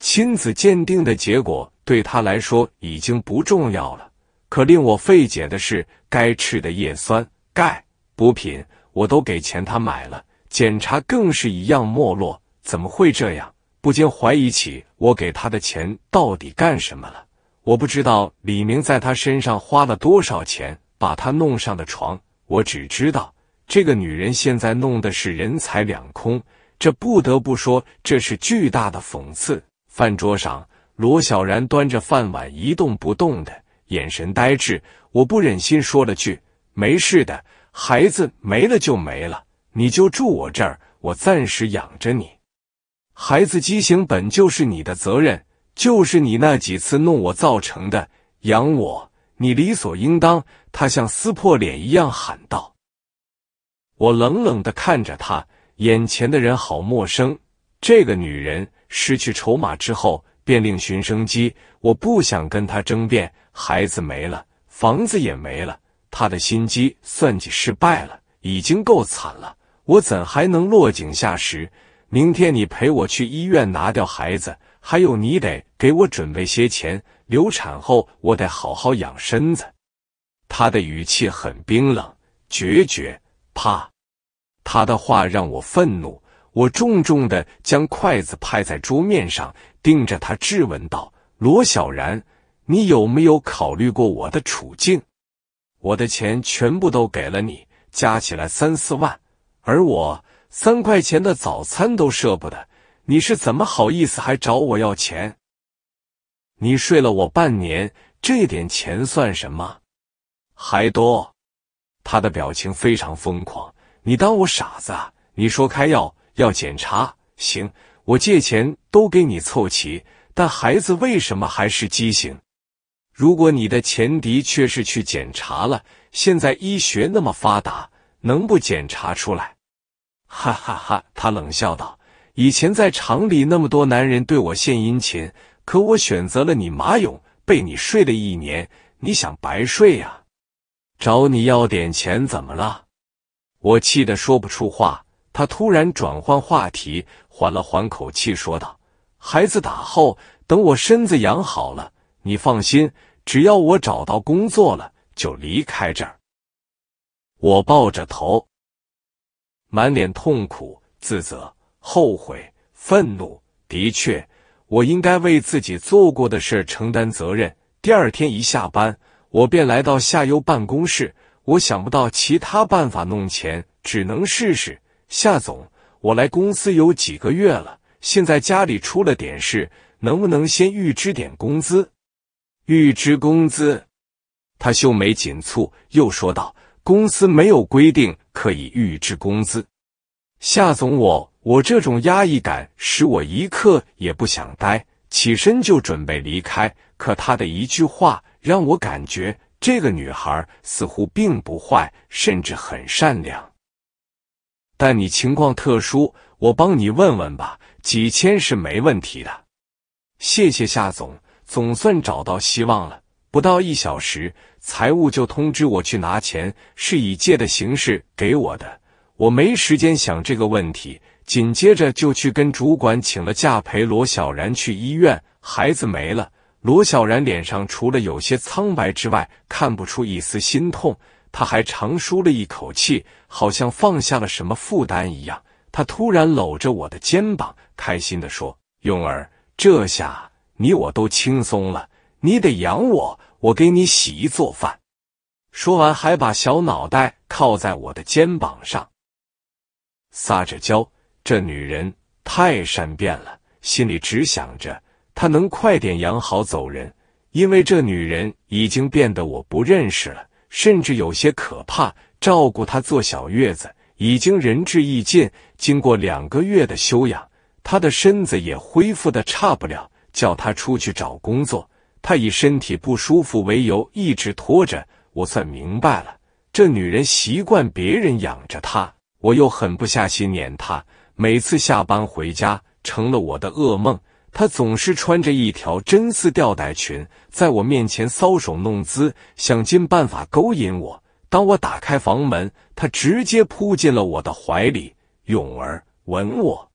亲子鉴定的结果对他来说已经不重要了。可令我费解的是，该吃的叶酸、钙补品我都给钱他买了，检查更是一样没落。怎么会这样？不禁怀疑起我给他的钱到底干什么了。我不知道李明在他身上花了多少钱把他弄上的床。我只知道这个女人现在弄的是人财两空。这不得不说，这是巨大的讽刺。饭桌上，罗小然端着饭碗一动不动，的眼神呆滞。我不忍心说了句：“没事的，孩子没了就没了，你就住我这儿，我暂时养着你。”孩子畸形本就是你的责任，就是你那几次弄我造成的，养我你理所应当。”他像撕破脸一样喊道。我冷冷的看着他，眼前的人好陌生，这个女人。失去筹码之后，便令寻生机。我不想跟他争辩，孩子没了，房子也没了，他的心机算计失败了，已经够惨了，我怎还能落井下石？明天你陪我去医院拿掉孩子，还有你得给我准备些钱，流产后我得好好养身子。他的语气很冰冷、决绝。啪，他的话让我愤怒。我重重的将筷子拍在桌面上，盯着他质问道：“罗小然，你有没有考虑过我的处境？我的钱全部都给了你，加起来三四万，而我三块钱的早餐都舍不得，你是怎么好意思还找我要钱？你睡了我半年，这点钱算什么？还多？”他的表情非常疯狂。你当我傻子？啊？你说开药？要检查？行，我借钱都给你凑齐。但孩子为什么还是畸形？如果你的前提却是去检查了，现在医学那么发达，能不检查出来？哈哈哈，他冷笑道：“以前在厂里那么多男人对我献殷勤，可我选择了你马勇，被你睡了一年，你想白睡呀？找你要点钱怎么了？”我气得说不出话。他突然转换话题，缓了缓口气，说道：“孩子打后，等我身子养好了，你放心，只要我找到工作了，就离开这儿。”我抱着头，满脸痛苦、自责、后悔、愤怒。的确，我应该为自己做过的事承担责任。第二天一下班，我便来到夏优办公室。我想不到其他办法弄钱，只能试试。夏总，我来公司有几个月了，现在家里出了点事，能不能先预支点工资？预支工资？他秀眉紧蹙，又说道：“公司没有规定可以预支工资。”夏总，我我这种压抑感使我一刻也不想待，起身就准备离开。可他的一句话让我感觉，这个女孩似乎并不坏，甚至很善良。但你情况特殊，我帮你问问吧，几千是没问题的。谢谢夏总，总算找到希望了。不到一小时，财务就通知我去拿钱，是以借的形式给我的。我没时间想这个问题，紧接着就去跟主管请了假，陪罗小然去医院。孩子没了，罗小然脸上除了有些苍白之外，看不出一丝心痛。他还长舒了一口气，好像放下了什么负担一样。他突然搂着我的肩膀，开心地说：“勇儿，这下你我都轻松了。你得养我，我给你洗衣做饭。”说完，还把小脑袋靠在我的肩膀上，撒着娇。这女人太善变了，心里只想着她能快点养好走人，因为这女人已经变得我不认识了。甚至有些可怕。照顾她坐小月子已经仁至义尽，经过两个月的休养，她的身子也恢复的差不了。叫她出去找工作，她以身体不舒服为由一直拖着。我算明白了，这女人习惯别人养着她，我又狠不下心撵她。每次下班回家，成了我的噩梦。他总是穿着一条真丝吊带裙，在我面前搔首弄姿，想尽办法勾引我。当我打开房门，他直接扑进了我的怀里，勇儿，吻我！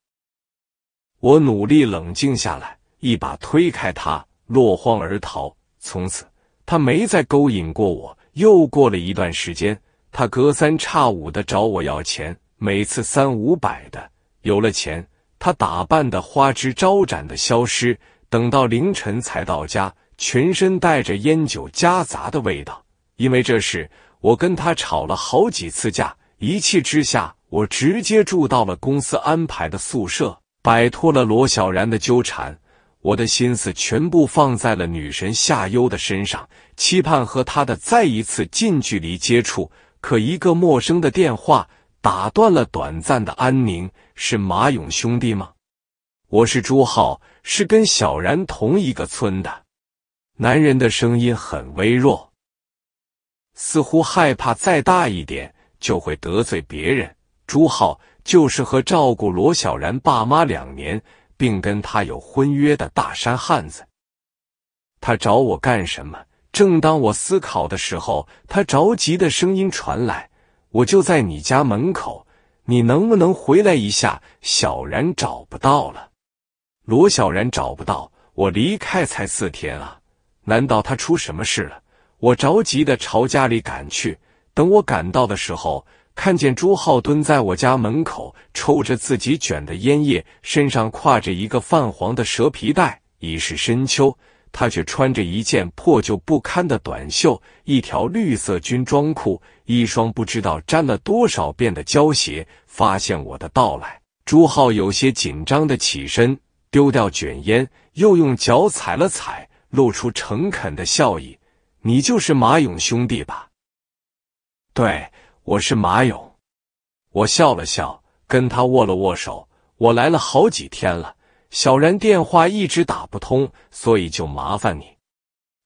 我努力冷静下来，一把推开他，落荒而逃。从此，他没再勾引过我。又过了一段时间，他隔三差五的找我要钱，每次三五百的。有了钱。他打扮的花枝招展的消失，等到凌晨才到家，全身带着烟酒夹杂的味道。因为这事，我跟他吵了好几次架。一气之下，我直接住到了公司安排的宿舍，摆脱了罗小然的纠缠。我的心思全部放在了女神夏优的身上，期盼和她的再一次近距离接触。可一个陌生的电话。打断了短暂的安宁，是马勇兄弟吗？我是朱浩，是跟小然同一个村的。男人的声音很微弱，似乎害怕再大一点就会得罪别人。朱浩就是和照顾罗小然爸妈两年，并跟他有婚约的大山汉子。他找我干什么？正当我思考的时候，他着急的声音传来。我就在你家门口，你能不能回来一下？小然找不到了，罗小然找不到，我离开才四天啊，难道他出什么事了？我着急的朝家里赶去，等我赶到的时候，看见朱浩蹲在我家门口，抽着自己卷的烟叶，身上挎着一个泛黄的蛇皮袋，已是深秋。他却穿着一件破旧不堪的短袖，一条绿色军装裤，一双不知道沾了多少遍的胶鞋。发现我的到来，朱浩有些紧张的起身，丢掉卷烟，又用脚踩了踩，露出诚恳的笑意：“你就是马勇兄弟吧？”“对，我是马勇。”我笑了笑，跟他握了握手。我来了好几天了。小然电话一直打不通，所以就麻烦你。”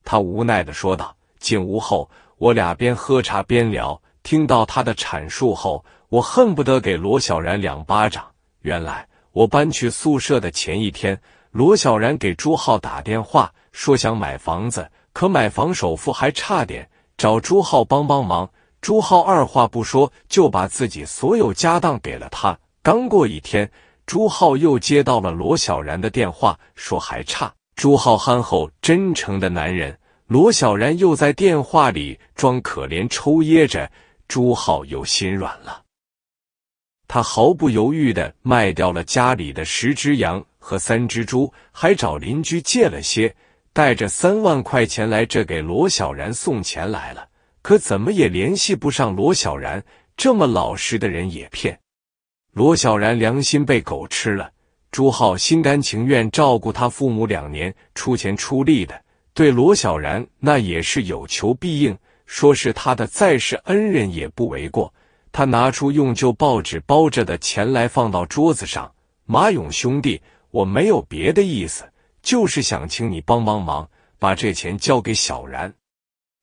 他无奈的说道。进屋后，我俩边喝茶边聊。听到他的阐述后，我恨不得给罗小然两巴掌。原来，我搬去宿舍的前一天，罗小然给朱浩打电话，说想买房子，可买房首付还差点，找朱浩帮帮忙。朱浩二话不说，就把自己所有家当给了他。刚过一天。朱浩又接到了罗小然的电话，说还差。朱浩憨厚真诚的男人，罗小然又在电话里装可怜抽噎着，朱浩又心软了。他毫不犹豫的卖掉了家里的十只羊和三只猪，还找邻居借了些，带着三万块钱来这给罗小然送钱来了。可怎么也联系不上罗小然，这么老实的人也骗。罗小然良心被狗吃了，朱浩心甘情愿照顾他父母两年，出钱出力的，对罗小然那也是有求必应，说是他的在世恩人也不为过。他拿出用旧报纸包着的钱来放到桌子上：“马勇兄弟，我没有别的意思，就是想请你帮帮忙，把这钱交给小然。”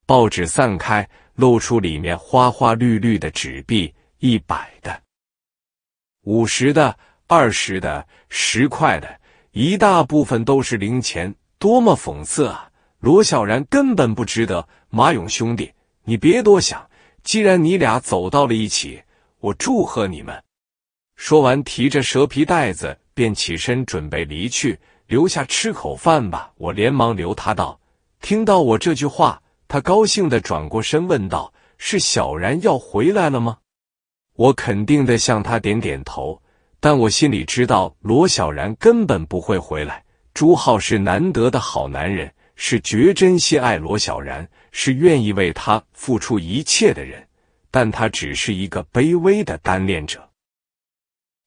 报纸散开，露出里面花花绿绿的纸币，一百的。五十的、二十的、十块的，一大部分都是零钱，多么讽刺啊！罗小然根本不值得。马勇兄弟，你别多想，既然你俩走到了一起，我祝贺你们。说完，提着蛇皮袋子便起身准备离去，留下吃口饭吧。我连忙留他道。听到我这句话，他高兴的转过身问道：“是小然要回来了吗？”我肯定的向他点点头，但我心里知道罗小然根本不会回来。朱浩是难得的好男人，是绝真心爱罗小然，是愿意为他付出一切的人。但他只是一个卑微的单恋者，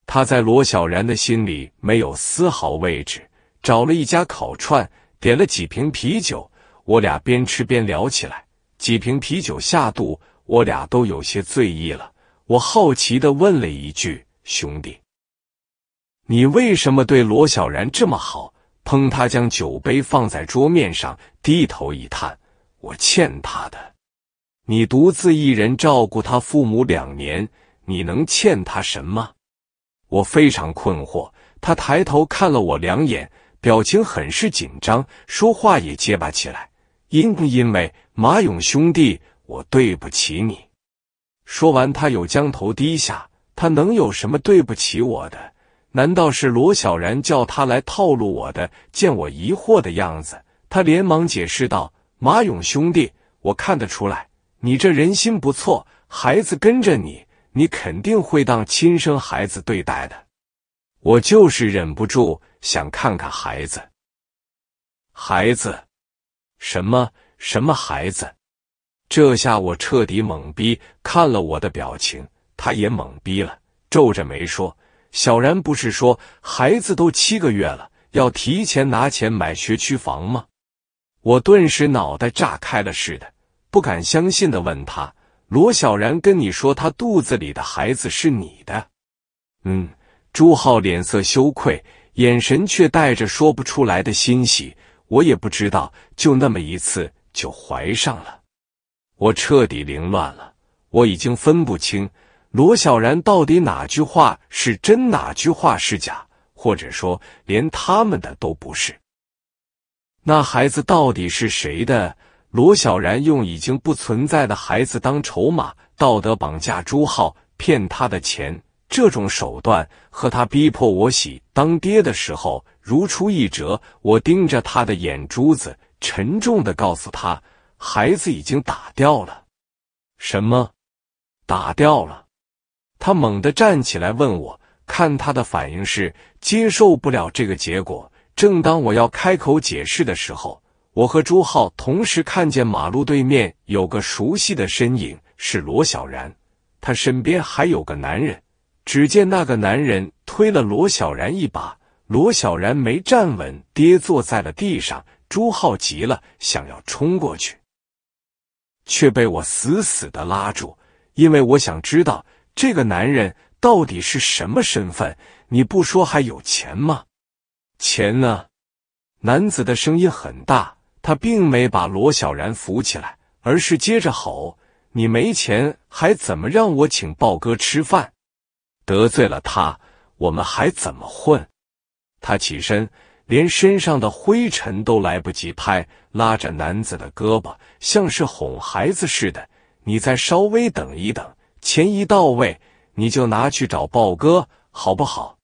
他在罗小然的心里没有丝毫位置。找了一家烤串，点了几瓶啤酒，我俩边吃边聊起来。几瓶啤酒下肚，我俩都有些醉意了。我好奇的问了一句：“兄弟，你为什么对罗小然这么好？”碰他将酒杯放在桌面上，低头一叹：“我欠他的。你独自一人照顾他父母两年，你能欠他什么？”我非常困惑。他抬头看了我两眼，表情很是紧张，说话也结巴起来：“因因为马勇兄弟，我对不起你。”说完，他又将头低下。他能有什么对不起我的？难道是罗小然叫他来套路我的？见我疑惑的样子，他连忙解释道：“马勇兄弟，我看得出来，你这人心不错。孩子跟着你，你肯定会当亲生孩子对待的。我就是忍不住想看看孩子。孩子？什么？什么孩子？”这下我彻底懵逼，看了我的表情，他也懵逼了，皱着眉说：“小然不是说孩子都七个月了，要提前拿钱买学区房吗？”我顿时脑袋炸开了似的，不敢相信的问他：“罗小然跟你说她肚子里的孩子是你的？”嗯，朱浩脸色羞愧，眼神却带着说不出来的欣喜。我也不知道，就那么一次就怀上了。我彻底凌乱了，我已经分不清罗小然到底哪句话是真，哪句话是假，或者说连他们的都不是。那孩子到底是谁的？罗小然用已经不存在的孩子当筹码，道德绑架朱浩，骗他的钱，这种手段和他逼迫我喜当爹的时候如出一辙。我盯着他的眼珠子，沉重的告诉他。孩子已经打掉了，什么？打掉了？他猛地站起来问我，看他的反应是接受不了这个结果。正当我要开口解释的时候，我和朱浩同时看见马路对面有个熟悉的身影，是罗小然，他身边还有个男人。只见那个男人推了罗小然一把，罗小然没站稳，跌坐在了地上。朱浩急了，想要冲过去。却被我死死的拉住，因为我想知道这个男人到底是什么身份。你不说还有钱吗？钱呢？男子的声音很大，他并没把罗小然扶起来，而是接着吼：“你没钱还怎么让我请豹哥吃饭？得罪了他，我们还怎么混？”他起身。连身上的灰尘都来不及拍，拉着男子的胳膊，像是哄孩子似的：“你再稍微等一等，钱一到位，你就拿去找豹哥，好不好？”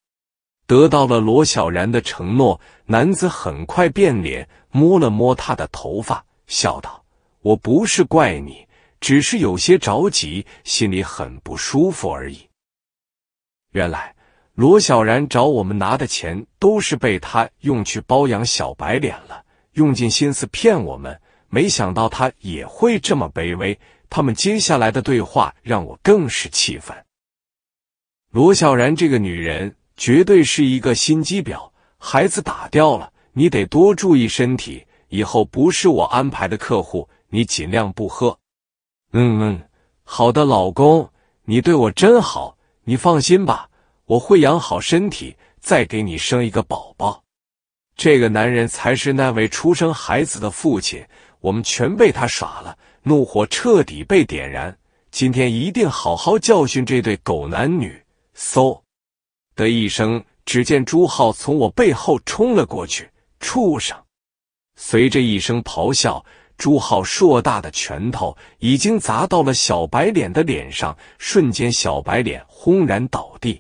得到了罗小然的承诺，男子很快变脸，摸了摸他的头发，笑道：“我不是怪你，只是有些着急，心里很不舒服而已。”原来。罗小然找我们拿的钱，都是被他用去包养小白脸了，用尽心思骗我们。没想到他也会这么卑微。他们接下来的对话让我更是气愤。罗小然这个女人，绝对是一个心机婊。孩子打掉了，你得多注意身体。以后不是我安排的客户，你尽量不喝。嗯嗯，好的，老公，你对我真好，你放心吧。我会养好身体，再给你生一个宝宝。这个男人才是那位出生孩子的父亲，我们全被他耍了。怒火彻底被点燃，今天一定好好教训这对狗男女！嗖的一声，只见朱浩从我背后冲了过去，畜生！随着一声咆哮，朱浩硕大的拳头已经砸到了小白脸的脸上，瞬间小白脸轰然倒地。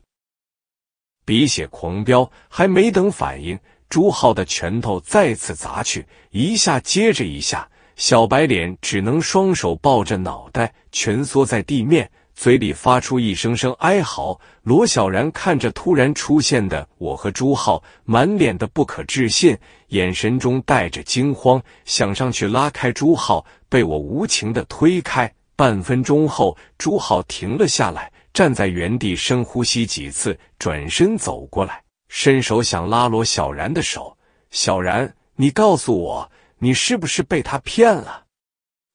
鼻血狂飙，还没等反应，朱浩的拳头再次砸去，一下接着一下，小白脸只能双手抱着脑袋，蜷缩在地面，嘴里发出一声声哀嚎。罗小然看着突然出现的我和朱浩，满脸的不可置信，眼神中带着惊慌，想上去拉开朱浩，被我无情的推开。半分钟后，朱浩停了下来。站在原地深呼吸几次，转身走过来，伸手想拉罗小然的手。小然，你告诉我，你是不是被他骗了？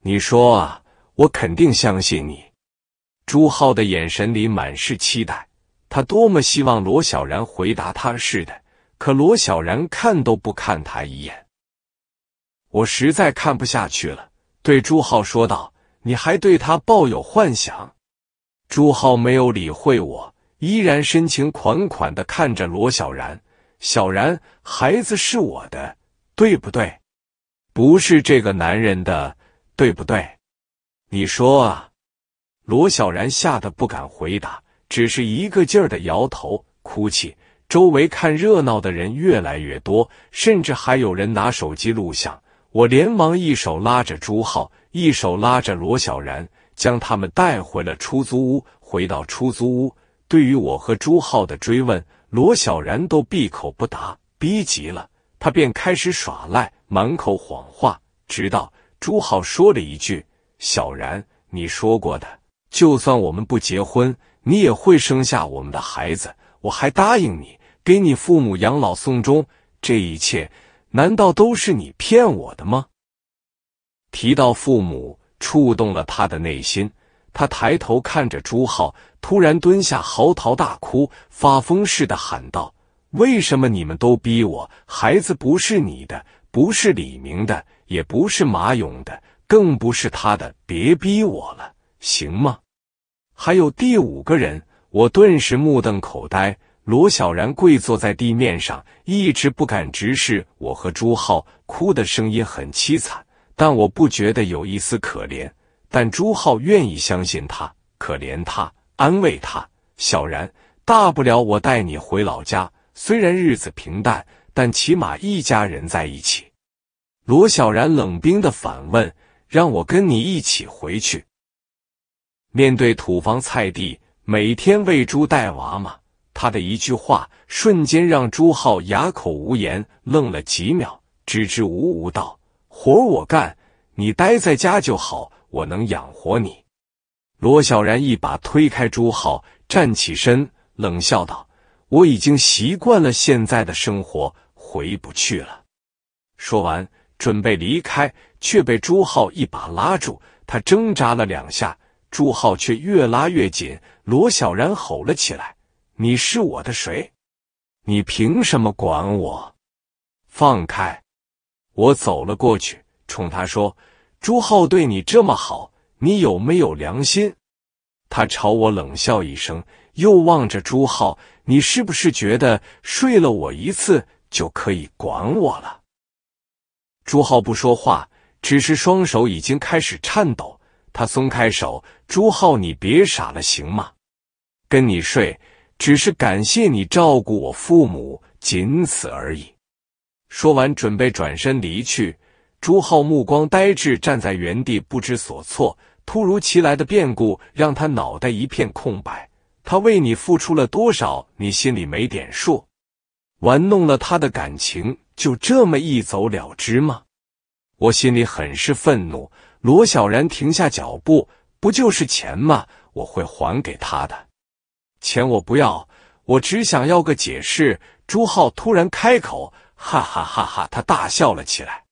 你说啊，我肯定相信你。朱浩的眼神里满是期待，他多么希望罗小然回答他似的。可罗小然看都不看他一眼。我实在看不下去了，对朱浩说道：“你还对他抱有幻想？”朱浩没有理会我，依然深情款款的看着罗小然。小然，孩子是我的，对不对？不是这个男人的，对不对？你说啊！罗小然吓得不敢回答，只是一个劲儿的摇头哭泣。周围看热闹的人越来越多，甚至还有人拿手机录像。我连忙一手拉着朱浩，一手拉着罗小然。将他们带回了出租屋。回到出租屋，对于我和朱浩的追问，罗小然都闭口不答。逼急了，他便开始耍赖，满口谎话。直到朱浩说了一句：“小然，你说过的，就算我们不结婚，你也会生下我们的孩子。我还答应你，给你父母养老送终。这一切，难道都是你骗我的吗？”提到父母。触动了他的内心，他抬头看着朱浩，突然蹲下，嚎啕大哭，发疯似的喊道：“为什么你们都逼我？孩子不是你的，不是李明的，也不是马勇的，更不是他的！别逼我了，行吗？”还有第五个人，我顿时目瞪口呆。罗小然跪坐在地面上，一直不敢直视我和朱浩，哭的声音很凄惨。但我不觉得有一丝可怜，但朱浩愿意相信他，可怜他，安慰他。小然，大不了我带你回老家，虽然日子平淡，但起码一家人在一起。罗小然冷冰的反问：“让我跟你一起回去？”面对土房菜地，每天喂猪带娃嘛，他的一句话瞬间让朱浩哑口无言，愣了几秒，支支吾吾道。活我干，你待在家就好，我能养活你。罗小然一把推开朱浩，站起身，冷笑道：“我已经习惯了现在的生活，回不去了。”说完，准备离开，却被朱浩一把拉住。他挣扎了两下，朱浩却越拉越紧。罗小然吼了起来：“你是我的谁？你凭什么管我？放开！”我走了过去，冲他说：“朱浩对你这么好，你有没有良心？”他朝我冷笑一声，又望着朱浩：“你是不是觉得睡了我一次就可以管我了？”朱浩不说话，只是双手已经开始颤抖。他松开手：“朱浩，你别傻了，行吗？跟你睡，只是感谢你照顾我父母，仅此而已。”说完，准备转身离去。朱浩目光呆滞，站在原地不知所措。突如其来的变故让他脑袋一片空白。他为你付出了多少？你心里没点数？玩弄了他的感情，就这么一走了之吗？我心里很是愤怒。罗小然停下脚步，不就是钱吗？我会还给他的。钱我不要，我只想要个解释。朱浩突然开口。哈哈哈！哈他大笑了起来，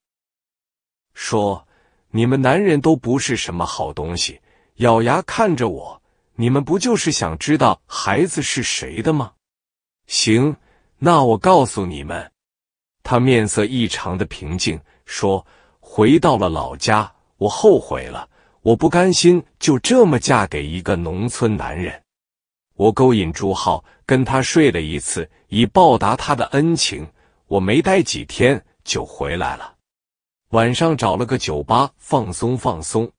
说：“你们男人都不是什么好东西！”咬牙看着我，你们不就是想知道孩子是谁的吗？行，那我告诉你们。他面色异常的平静，说：“回到了老家，我后悔了。我不甘心就这么嫁给一个农村男人。我勾引朱浩，跟他睡了一次，以报答他的恩情。”我没待几天就回来了，晚上找了个酒吧放松放松，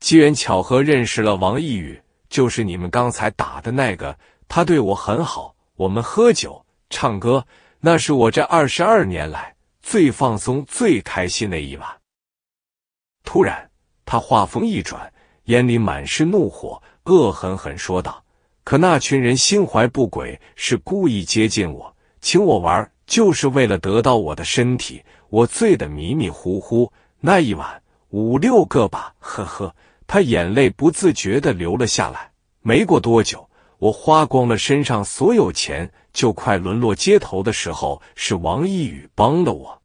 机缘巧合认识了王一宇，就是你们刚才打的那个，他对我很好，我们喝酒唱歌，那是我这二十二年来最放松、最开心的一晚。突然，他话锋一转，眼里满是怒火，恶狠狠说道：“可那群人心怀不轨，是故意接近我，请我玩。”就是为了得到我的身体，我醉得迷迷糊糊。那一晚五六个吧，呵呵。他眼泪不自觉的流了下来。没过多久，我花光了身上所有钱，就快沦落街头的时候，是王一宇帮了我。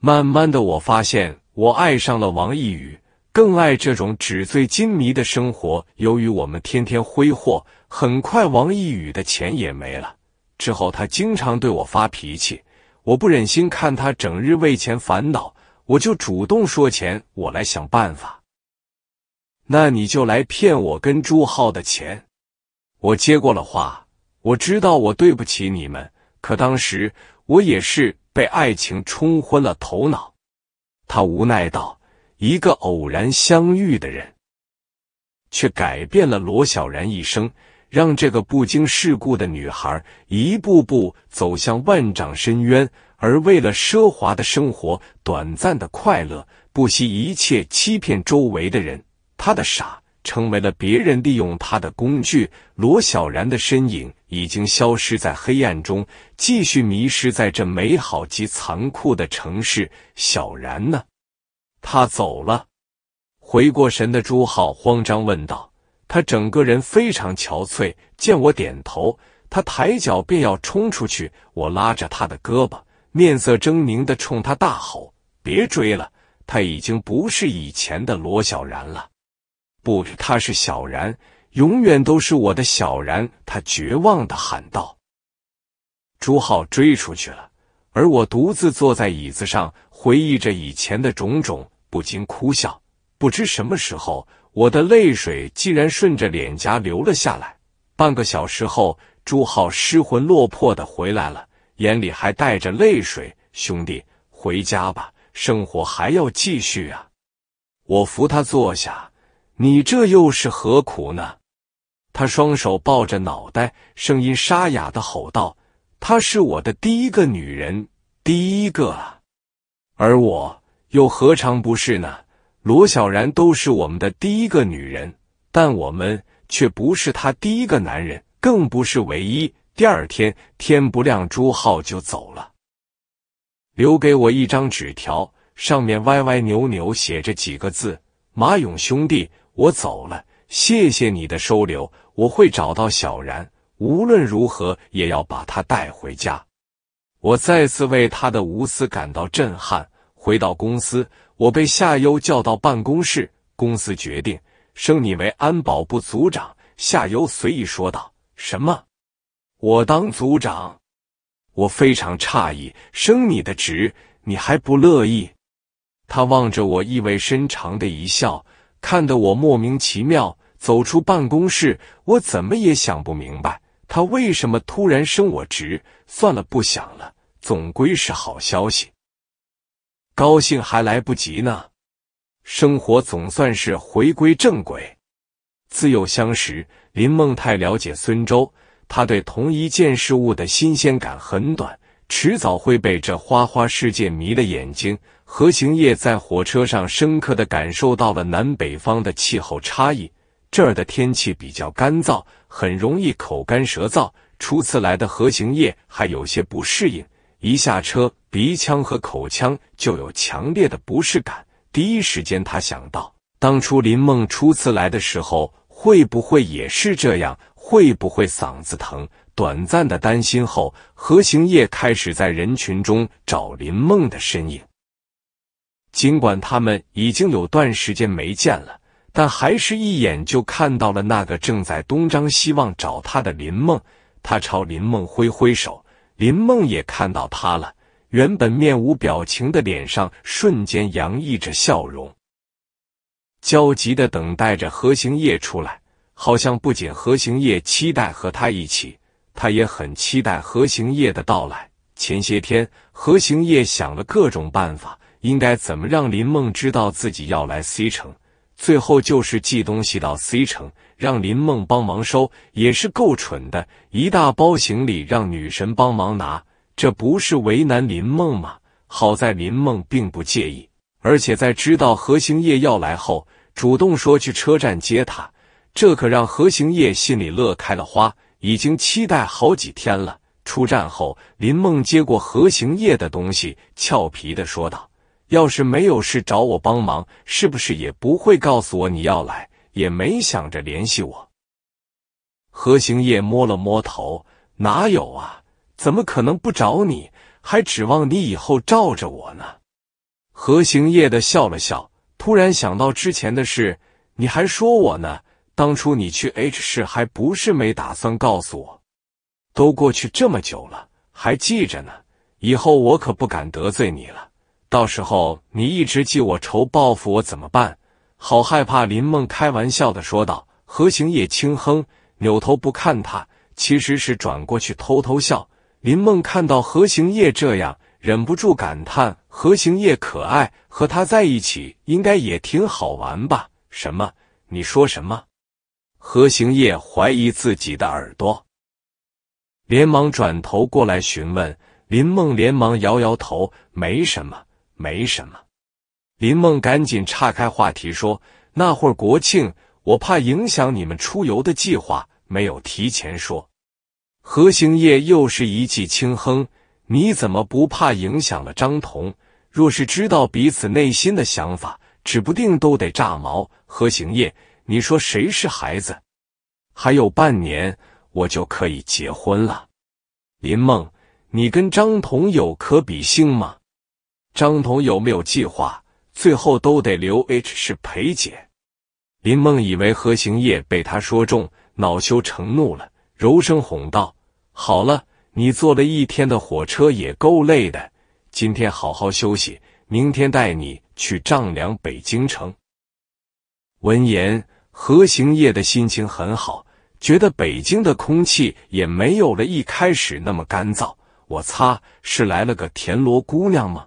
慢慢的，我发现我爱上了王一宇，更爱这种纸醉金迷的生活。由于我们天天挥霍，很快王一宇的钱也没了。之后，他经常对我发脾气，我不忍心看他整日为钱烦恼，我就主动说钱我来想办法。那你就来骗我跟朱浩的钱。我接过了话，我知道我对不起你们，可当时我也是被爱情冲昏了头脑。他无奈道：“一个偶然相遇的人，却改变了罗小然一生。”让这个不经世故的女孩一步步走向万丈深渊，而为了奢华的生活、短暂的快乐，不惜一切欺骗周围的人。她的傻成为了别人利用她的工具。罗小然的身影已经消失在黑暗中，继续迷失在这美好及残酷的城市。小然呢？他走了。回过神的朱浩慌张问道。他整个人非常憔悴，见我点头，他抬脚便要冲出去。我拉着他的胳膊，面色狰狞的冲他大吼：“别追了！他已经不是以前的罗小然了，不，他是小然，永远都是我的小然。”他绝望的喊道。朱浩追出去了，而我独自坐在椅子上，回忆着以前的种种，不禁哭笑。不知什么时候。我的泪水竟然顺着脸颊流了下来。半个小时后，朱浩失魂落魄的回来了，眼里还带着泪水。兄弟，回家吧，生活还要继续啊！我扶他坐下，你这又是何苦呢？他双手抱着脑袋，声音沙哑的吼道：“她是我的第一个女人，第一个啊！而我又何尝不是呢？”罗小然都是我们的第一个女人，但我们却不是她第一个男人，更不是唯一。第二天天不亮，朱浩就走了，留给我一张纸条，上面歪歪扭扭写着几个字：“马勇兄弟，我走了，谢谢你的收留，我会找到小然，无论如何也要把他带回家。”我再次为他的无私感到震撼。回到公司。我被夏优叫到办公室，公司决定升你为安保部组长。夏优随意说道：“什么？我当组长？”我非常诧异，升你的职，你还不乐意？他望着我意味深长的一笑，看得我莫名其妙。走出办公室，我怎么也想不明白他为什么突然升我职。算了，不想了，总归是好消息。高兴还来不及呢，生活总算是回归正轨。自幼相识，林梦太了解孙周，他对同一件事物的新鲜感很短，迟早会被这花花世界迷了眼睛。何行业在火车上深刻的感受到了南北方的气候差异，这儿的天气比较干燥，很容易口干舌燥，初次来的何行业还有些不适应。一下车，鼻腔和口腔就有强烈的不适感。第一时间，他想到当初林梦初次来的时候，会不会也是这样？会不会嗓子疼？短暂的担心后，何行业开始在人群中找林梦的身影。尽管他们已经有段时间没见了，但还是一眼就看到了那个正在东张西望找他的林梦。他朝林梦挥挥手。林梦也看到他了，原本面无表情的脸上瞬间洋溢着笑容，焦急的等待着何行业出来。好像不仅何行业期待和他一起，他也很期待何行业的到来。前些天，何行业想了各种办法，应该怎么让林梦知道自己要来 C 城，最后就是寄东西到 C 城。让林梦帮忙收也是够蠢的，一大包行李让女神帮忙拿，这不是为难林梦吗？好在林梦并不介意，而且在知道何行业要来后，主动说去车站接他，这可让何行业心里乐开了花，已经期待好几天了。出站后，林梦接过何行业的东西，俏皮的说道：“要是没有事找我帮忙，是不是也不会告诉我你要来？”也没想着联系我。何行业摸了摸头，哪有啊？怎么可能不找你？还指望你以后罩着我呢？何行业的笑了笑，突然想到之前的事，你还说我呢？当初你去 H 市还不是没打算告诉我？都过去这么久了，还记着呢。以后我可不敢得罪你了，到时候你一直记我仇报复我怎么办？好害怕，林梦开玩笑的说道。何行夜轻哼，扭头不看他，其实是转过去偷偷笑。林梦看到何行业这样，忍不住感叹：何行业可爱，和他在一起应该也挺好玩吧？什么？你说什么？何行业怀疑自己的耳朵，连忙转头过来询问。林梦连忙摇摇头：没什么，没什么。林梦赶紧岔开话题说：“那会儿国庆，我怕影响你们出游的计划，没有提前说。”何行业又是一记轻哼：“你怎么不怕影响了张彤？若是知道彼此内心的想法，指不定都得炸毛。”何行业，你说谁是孩子？还有半年，我就可以结婚了。林梦，你跟张彤有可比性吗？张彤有没有计划？最后都得留 H 是陪姐。林梦以为何行业被他说中，恼羞成怒了，柔声哄道：“好了，你坐了一天的火车也够累的，今天好好休息，明天带你去丈量北京城。”闻言，何行业的心情很好，觉得北京的空气也没有了一开始那么干燥。我擦，是来了个田螺姑娘吗？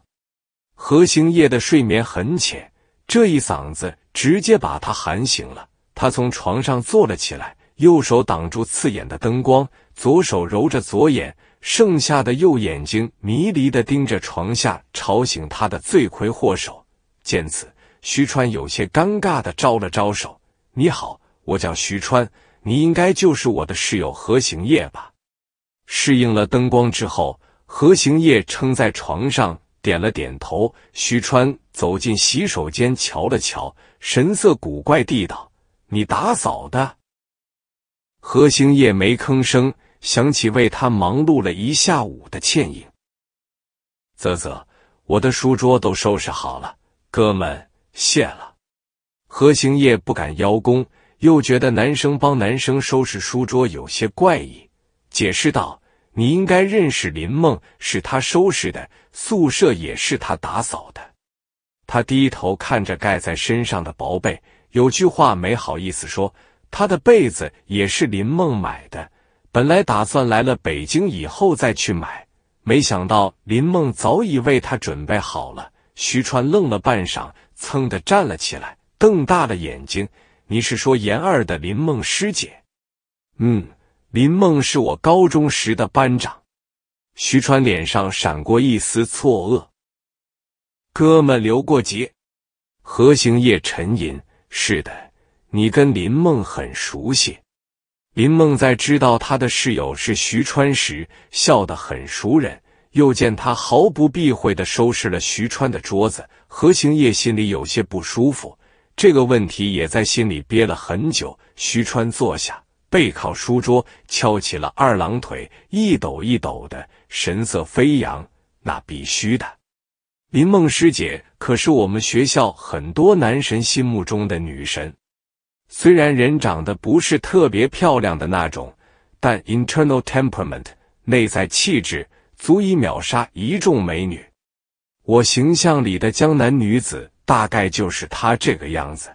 何行业的睡眠很浅，这一嗓子直接把他喊醒了。他从床上坐了起来，右手挡住刺眼的灯光，左手揉着左眼，剩下的右眼睛迷离的盯着床下吵醒他的罪魁祸首。见此，徐川有些尴尬的招了招手：“你好，我叫徐川，你应该就是我的室友何行业吧？”适应了灯光之后，何行业撑在床上。点了点头，徐川走进洗手间瞧了瞧，神色古怪地道：“你打扫的？”何兴业没吭声，想起为他忙碌了一下午的倩影，啧啧，我的书桌都收拾好了，哥们，谢了。何兴业不敢邀功，又觉得男生帮男生收拾书桌有些怪异，解释道。你应该认识林梦，是他收拾的宿舍，也是他打扫的。他低头看着盖在身上的薄被，有句话没好意思说，他的被子也是林梦买的。本来打算来了北京以后再去买，没想到林梦早已为他准备好了。徐川愣了半晌，噌的站了起来，瞪大了眼睛：“你是说严二的林梦师姐？”嗯。林梦是我高中时的班长。徐川脸上闪过一丝错愕。哥们留过级。何行业沉吟：“是的，你跟林梦很熟悉。”林梦在知道他的室友是徐川时，笑得很熟人。又见他毫不避讳的收拾了徐川的桌子，何行业心里有些不舒服。这个问题也在心里憋了很久。徐川坐下。背靠书桌，翘起了二郎腿，一抖一抖的，神色飞扬。那必须的，林梦师姐可是我们学校很多男神心目中的女神。虽然人长得不是特别漂亮的那种，但 internal temperament 内在气质足以秒杀一众美女。我形象里的江南女子大概就是她这个样子。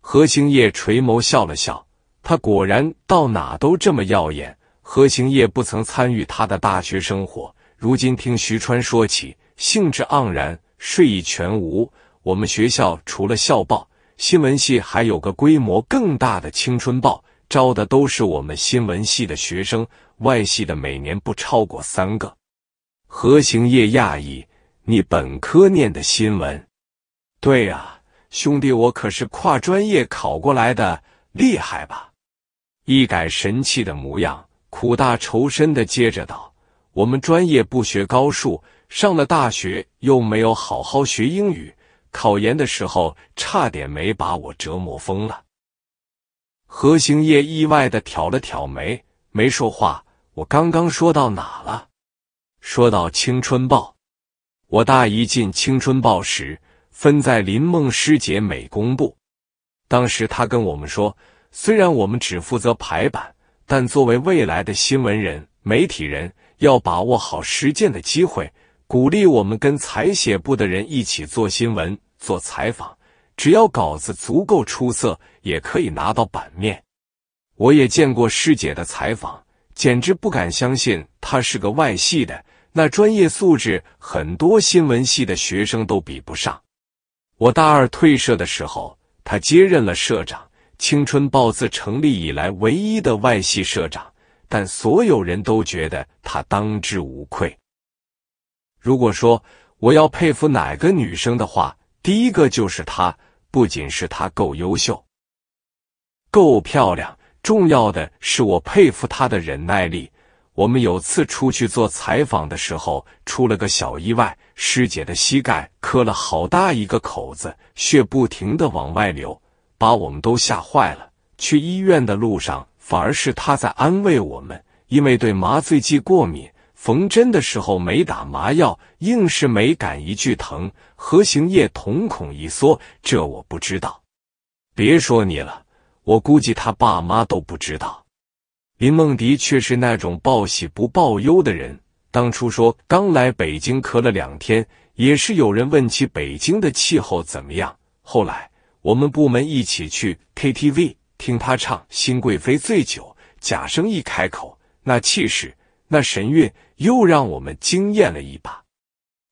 何星夜垂眸笑了笑。他果然到哪都这么耀眼。何行业不曾参与他的大学生活，如今听徐川说起，兴致盎然，睡意全无。我们学校除了校报，新闻系还有个规模更大的青春报，招的都是我们新闻系的学生，外系的每年不超过三个。何行业讶异：“你本科念的新闻？”“对啊，兄弟，我可是跨专业考过来的，厉害吧？”一改神气的模样，苦大仇深的接着道：“我们专业不学高数，上了大学又没有好好学英语，考研的时候差点没把我折磨疯了。”何行业意外的挑了挑眉，没说话。我刚刚说到哪了？说到《青春报》，我大一进《青春报》时分在林梦师姐美工部，当时她跟我们说。虽然我们只负责排版，但作为未来的新闻人、媒体人，要把握好实践的机会。鼓励我们跟采写部的人一起做新闻、做采访。只要稿子足够出色，也可以拿到版面。我也见过师姐的采访，简直不敢相信她是个外系的，那专业素质很多新闻系的学生都比不上。我大二退社的时候，她接任了社长。《青春报》自成立以来唯一的外系社长，但所有人都觉得他当之无愧。如果说我要佩服哪个女生的话，第一个就是她。不仅是她够优秀、够漂亮，重要的是我佩服她的忍耐力。我们有次出去做采访的时候，出了个小意外，师姐的膝盖磕了好大一个口子，血不停的往外流。把我们都吓坏了。去医院的路上，反而是他在安慰我们。因为对麻醉剂过敏，缝针的时候没打麻药，硬是没敢一句疼。何行业瞳孔一缩，这我不知道。别说你了，我估计他爸妈都不知道。林梦迪却是那种报喜不报忧的人。当初说刚来北京咳了两天，也是有人问起北京的气候怎么样。后来。我们部门一起去 KTV 听他唱《新贵妃醉酒》，贾生一开口，那气势、那神韵又让我们惊艳了一把。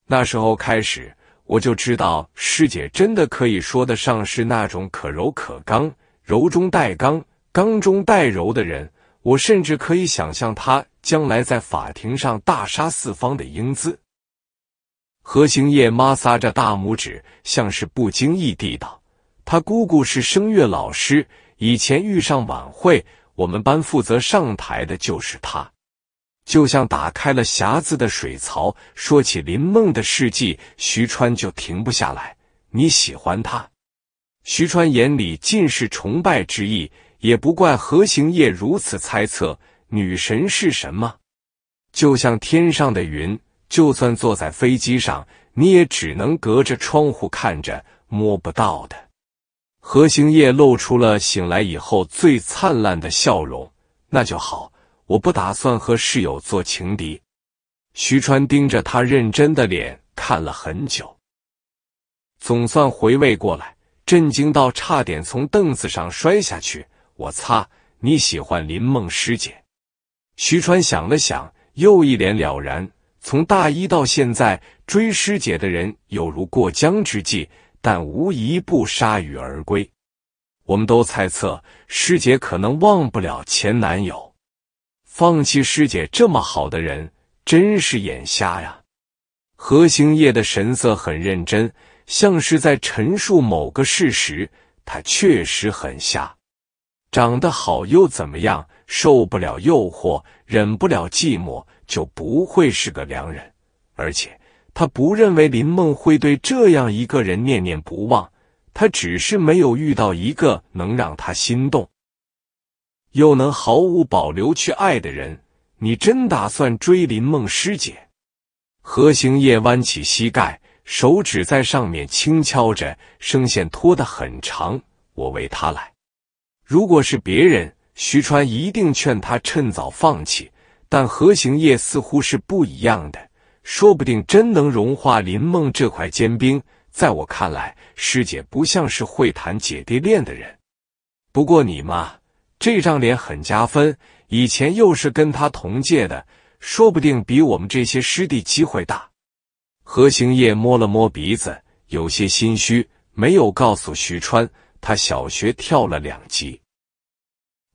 那时候开始，我就知道师姐真的可以说得上是那种可柔可刚、柔中带刚、刚中带柔的人。我甚至可以想象她将来在法庭上大杀四方的英姿。何兴业摩挲着大拇指，像是不经意地道。他姑姑是声乐老师，以前遇上晚会，我们班负责上台的就是他。就像打开了匣子的水槽，说起林梦的事迹，徐川就停不下来。你喜欢她？徐川眼里尽是崇拜之意，也不怪何行业如此猜测。女神是什么？就像天上的云，就算坐在飞机上，你也只能隔着窗户看着，摸不到的。何兴业露出了醒来以后最灿烂的笑容，那就好，我不打算和室友做情敌。徐川盯着他认真的脸看了很久，总算回味过来，震惊到差点从凳子上摔下去。我擦，你喜欢林梦师姐？徐川想了想，又一脸了然。从大一到现在，追师姐的人有如过江之鲫。但无一不铩羽而归。我们都猜测，师姐可能忘不了前男友。放弃师姐这么好的人，真是眼瞎呀！何兴业的神色很认真，像是在陈述某个事实。他确实很瞎。长得好又怎么样？受不了诱惑，忍不了寂寞，就不会是个良人。而且。他不认为林梦会对这样一个人念念不忘，他只是没有遇到一个能让他心动、又能毫无保留去爱的人。你真打算追林梦师姐？何行夜弯起膝盖，手指在上面轻敲着，声线拖得很长。我为他来。如果是别人，徐川一定劝他趁早放弃，但何行夜似乎是不一样的。说不定真能融化林梦这块坚冰。在我看来，师姐不像是会谈姐弟恋的人。不过你嘛，这张脸很加分。以前又是跟他同届的，说不定比我们这些师弟机会大。何行业摸了摸鼻子，有些心虚，没有告诉徐川，他小学跳了两级，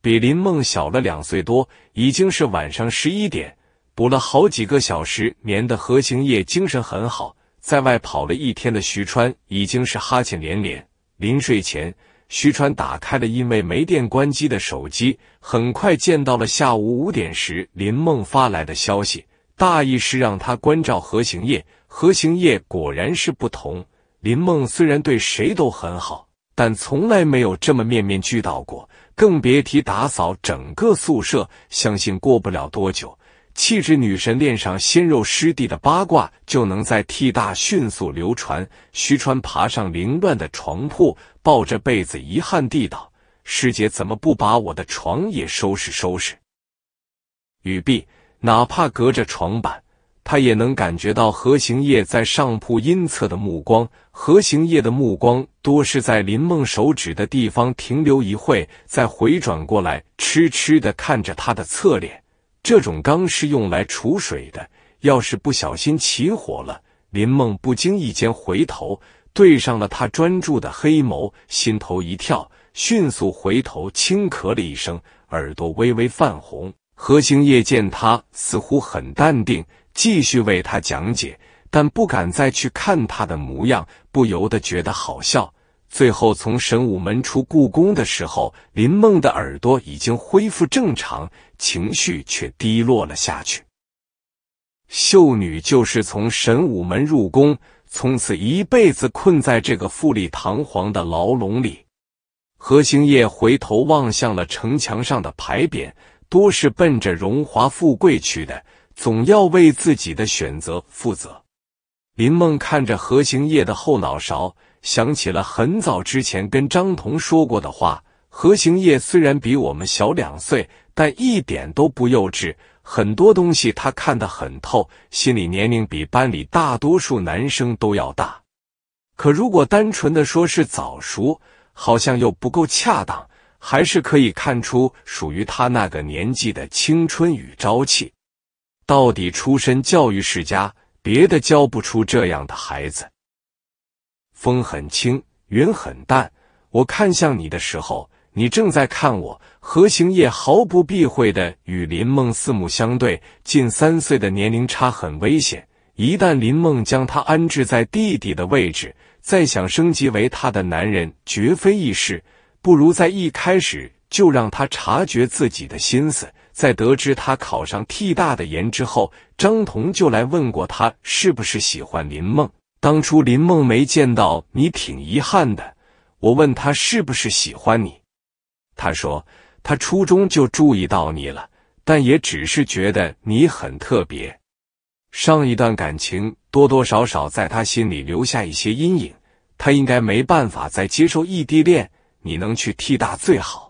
比林梦小了两岁多。已经是晚上十一点。补了好几个小时眠的何行业精神很好，在外跑了一天的徐川已经是哈欠连连。临睡前，徐川打开了因为没电关机的手机，很快见到了下午五点时林梦发来的消息，大意是让他关照何行业。何行业果然是不同，林梦虽然对谁都很好，但从来没有这么面面俱到过，更别提打扫整个宿舍。相信过不了多久。气质女神恋上鲜肉师弟的八卦就能在替大迅速流传。徐川爬上凌乱的床铺，抱着被子，遗憾地道：“师姐怎么不把我的床也收拾收拾？”语毕，哪怕隔着床板，他也能感觉到何行业在上铺阴侧的目光。何行业的目光多是在林梦手指的地方停留一会，再回转过来痴痴的看着他的侧脸。这种缸是用来储水的，要是不小心起火了。林梦不经意间回头，对上了他专注的黑眸，心头一跳，迅速回头轻咳了一声，耳朵微微泛红。何兴业见他似乎很淡定，继续为他讲解，但不敢再去看他的模样，不由得觉得好笑。最后，从神武门出故宫的时候，林梦的耳朵已经恢复正常，情绪却低落了下去。秀女就是从神武门入宫，从此一辈子困在这个富丽堂皇的牢笼里。何兴业回头望向了城墙上的牌匾，多是奔着荣华富贵去的，总要为自己的选择负责。林梦看着何兴业的后脑勺。想起了很早之前跟张彤说过的话。何行业虽然比我们小两岁，但一点都不幼稚，很多东西他看得很透，心理年龄比班里大多数男生都要大。可如果单纯的说是早熟，好像又不够恰当，还是可以看出属于他那个年纪的青春与朝气。到底出身教育世家，别的教不出这样的孩子。风很轻，云很淡。我看向你的时候，你正在看我。何行业毫不避讳的与林梦四目相对。近三岁的年龄差很危险，一旦林梦将他安置在弟弟的位置，再想升级为他的男人绝非易事。不如在一开始就让他察觉自己的心思。在得知他考上替大的研之后，张彤就来问过他是不是喜欢林梦。当初林梦梅见到你挺遗憾的，我问她是不是喜欢你，她说她初中就注意到你了，但也只是觉得你很特别。上一段感情多多少少在她心里留下一些阴影，她应该没办法再接受异地恋，你能去替大最好。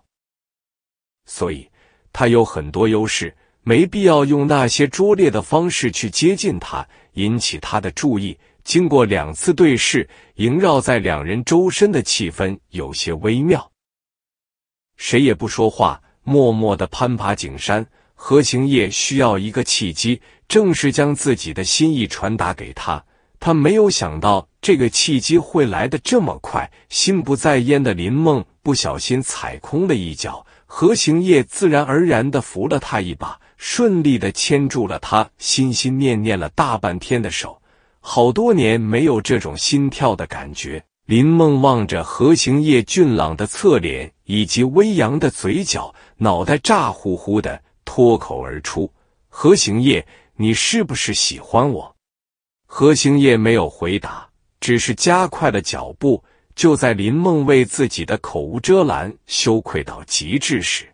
所以他有很多优势，没必要用那些拙劣的方式去接近他，引起他的注意。经过两次对视，萦绕在两人周身的气氛有些微妙，谁也不说话，默默的攀爬景山。何行业需要一个契机，正是将自己的心意传达给他。他没有想到这个契机会来的这么快，心不在焉的林梦不小心踩空了一脚，何行业自然而然的扶了他一把，顺利的牵住了他心心念念了大半天的手。好多年没有这种心跳的感觉。林梦望着何行业俊朗的侧脸以及微扬的嘴角，脑袋炸呼呼的，脱口而出：“何行业，你是不是喜欢我？”何行业没有回答，只是加快了脚步。就在林梦为自己的口无遮拦羞愧到极致时，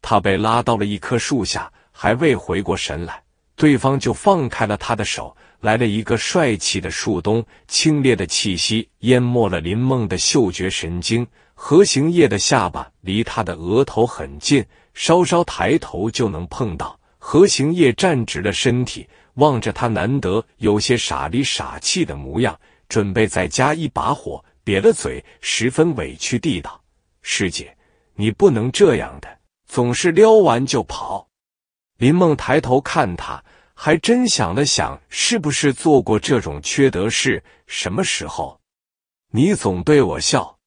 他被拉到了一棵树下，还未回过神来，对方就放开了他的手。来了一个帅气的树冬，清冽的气息淹没了林梦的嗅觉神经。何行夜的下巴离他的额头很近，稍稍抬头就能碰到。何行夜站直了身体，望着他难得有些傻里傻气的模样，准备再加一把火，瘪了嘴，十分委屈地道：“师姐，你不能这样的，总是撩完就跑。”林梦抬头看他。还真想了想，是不是做过这种缺德事？什么时候？你总对我笑。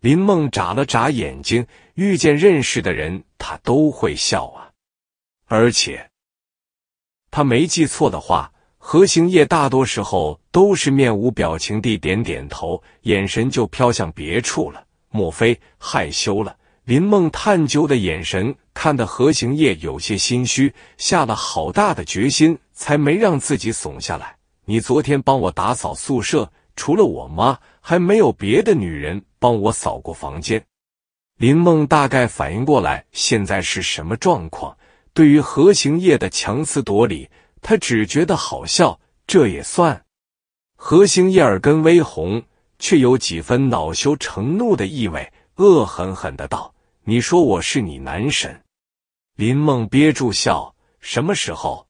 林梦眨了眨眼睛，遇见认识的人，他都会笑啊。而且，他没记错的话，何行业大多时候都是面无表情地点点头，眼神就飘向别处了。莫非害羞了？林梦探究的眼神，看得何行业有些心虚，下了好大的决心，才没让自己怂下来。你昨天帮我打扫宿舍，除了我妈，还没有别的女人帮我扫过房间。林梦大概反应过来，现在是什么状况。对于何行业的强词夺理，她只觉得好笑。这也算？何行业耳根微红，却有几分恼羞成怒的意味，恶狠狠的道。你说我是你男神，林梦憋住笑。什么时候？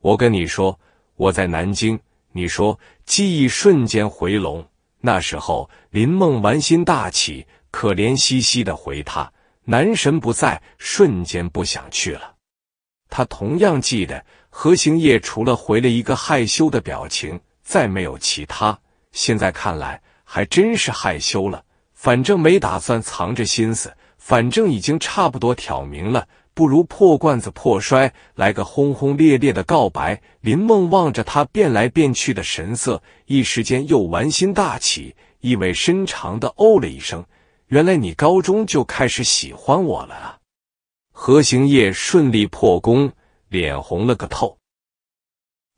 我跟你说我在南京。你说记忆瞬间回笼，那时候林梦玩心大起，可怜兮兮的回他男神不在，瞬间不想去了。他同样记得何行业，除了回了一个害羞的表情，再没有其他。现在看来还真是害羞了。反正没打算藏着心思，反正已经差不多挑明了，不如破罐子破摔，来个轰轰烈烈的告白。林梦望着他变来变去的神色，一时间又玩心大起，意味深长的哦了一声：“原来你高中就开始喜欢我了啊！”何行业顺利破功，脸红了个透，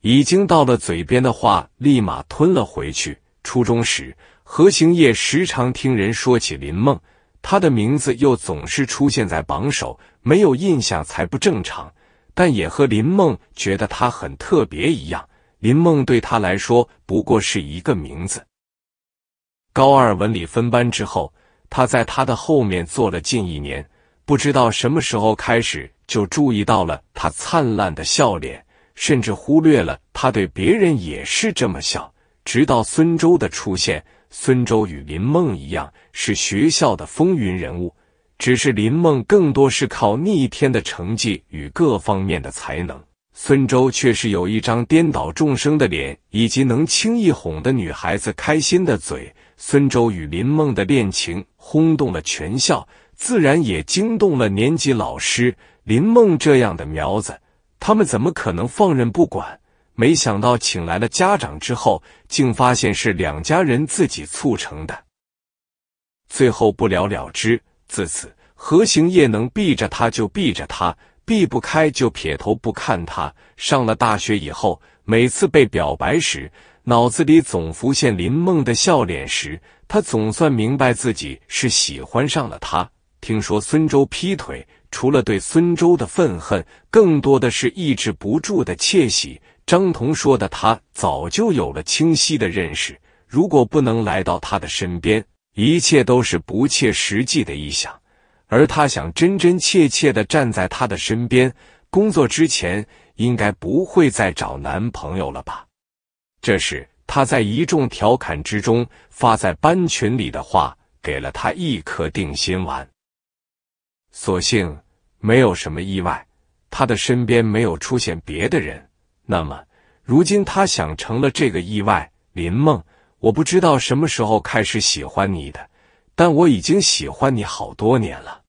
已经到了嘴边的话立马吞了回去。初中时。何行业时常听人说起林梦，他的名字又总是出现在榜首，没有印象才不正常。但也和林梦觉得他很特别一样，林梦对他来说不过是一个名字。高二文理分班之后，他在他的后面坐了近一年，不知道什么时候开始就注意到了他灿烂的笑脸，甚至忽略了他对别人也是这么笑。直到孙周的出现。孙周与林梦一样是学校的风云人物，只是林梦更多是靠逆天的成绩与各方面的才能，孙周却是有一张颠倒众生的脸，以及能轻易哄的女孩子开心的嘴。孙周与林梦的恋情轰动了全校，自然也惊动了年级老师。林梦这样的苗子，他们怎么可能放任不管？没想到请来了家长之后，竟发现是两家人自己促成的，最后不了了之。自此，何行业能避着他就避着他，避不开就撇头不看他。上了大学以后，每次被表白时，脑子里总浮现林梦的笑脸时，他总算明白自己是喜欢上了他。听说孙周劈腿，除了对孙周的愤恨，更多的是抑制不住的窃喜。张彤说的，他早就有了清晰的认识。如果不能来到他的身边，一切都是不切实际的臆想。而他想真真切切的站在他的身边工作之前，应该不会再找男朋友了吧？这时，他在一众调侃之中发在班群里的话，给了他一颗定心丸。所幸没有什么意外，他的身边没有出现别的人。那么，如今他想成了这个意外。林梦，我不知道什么时候开始喜欢你的，但我已经喜欢你好多年了。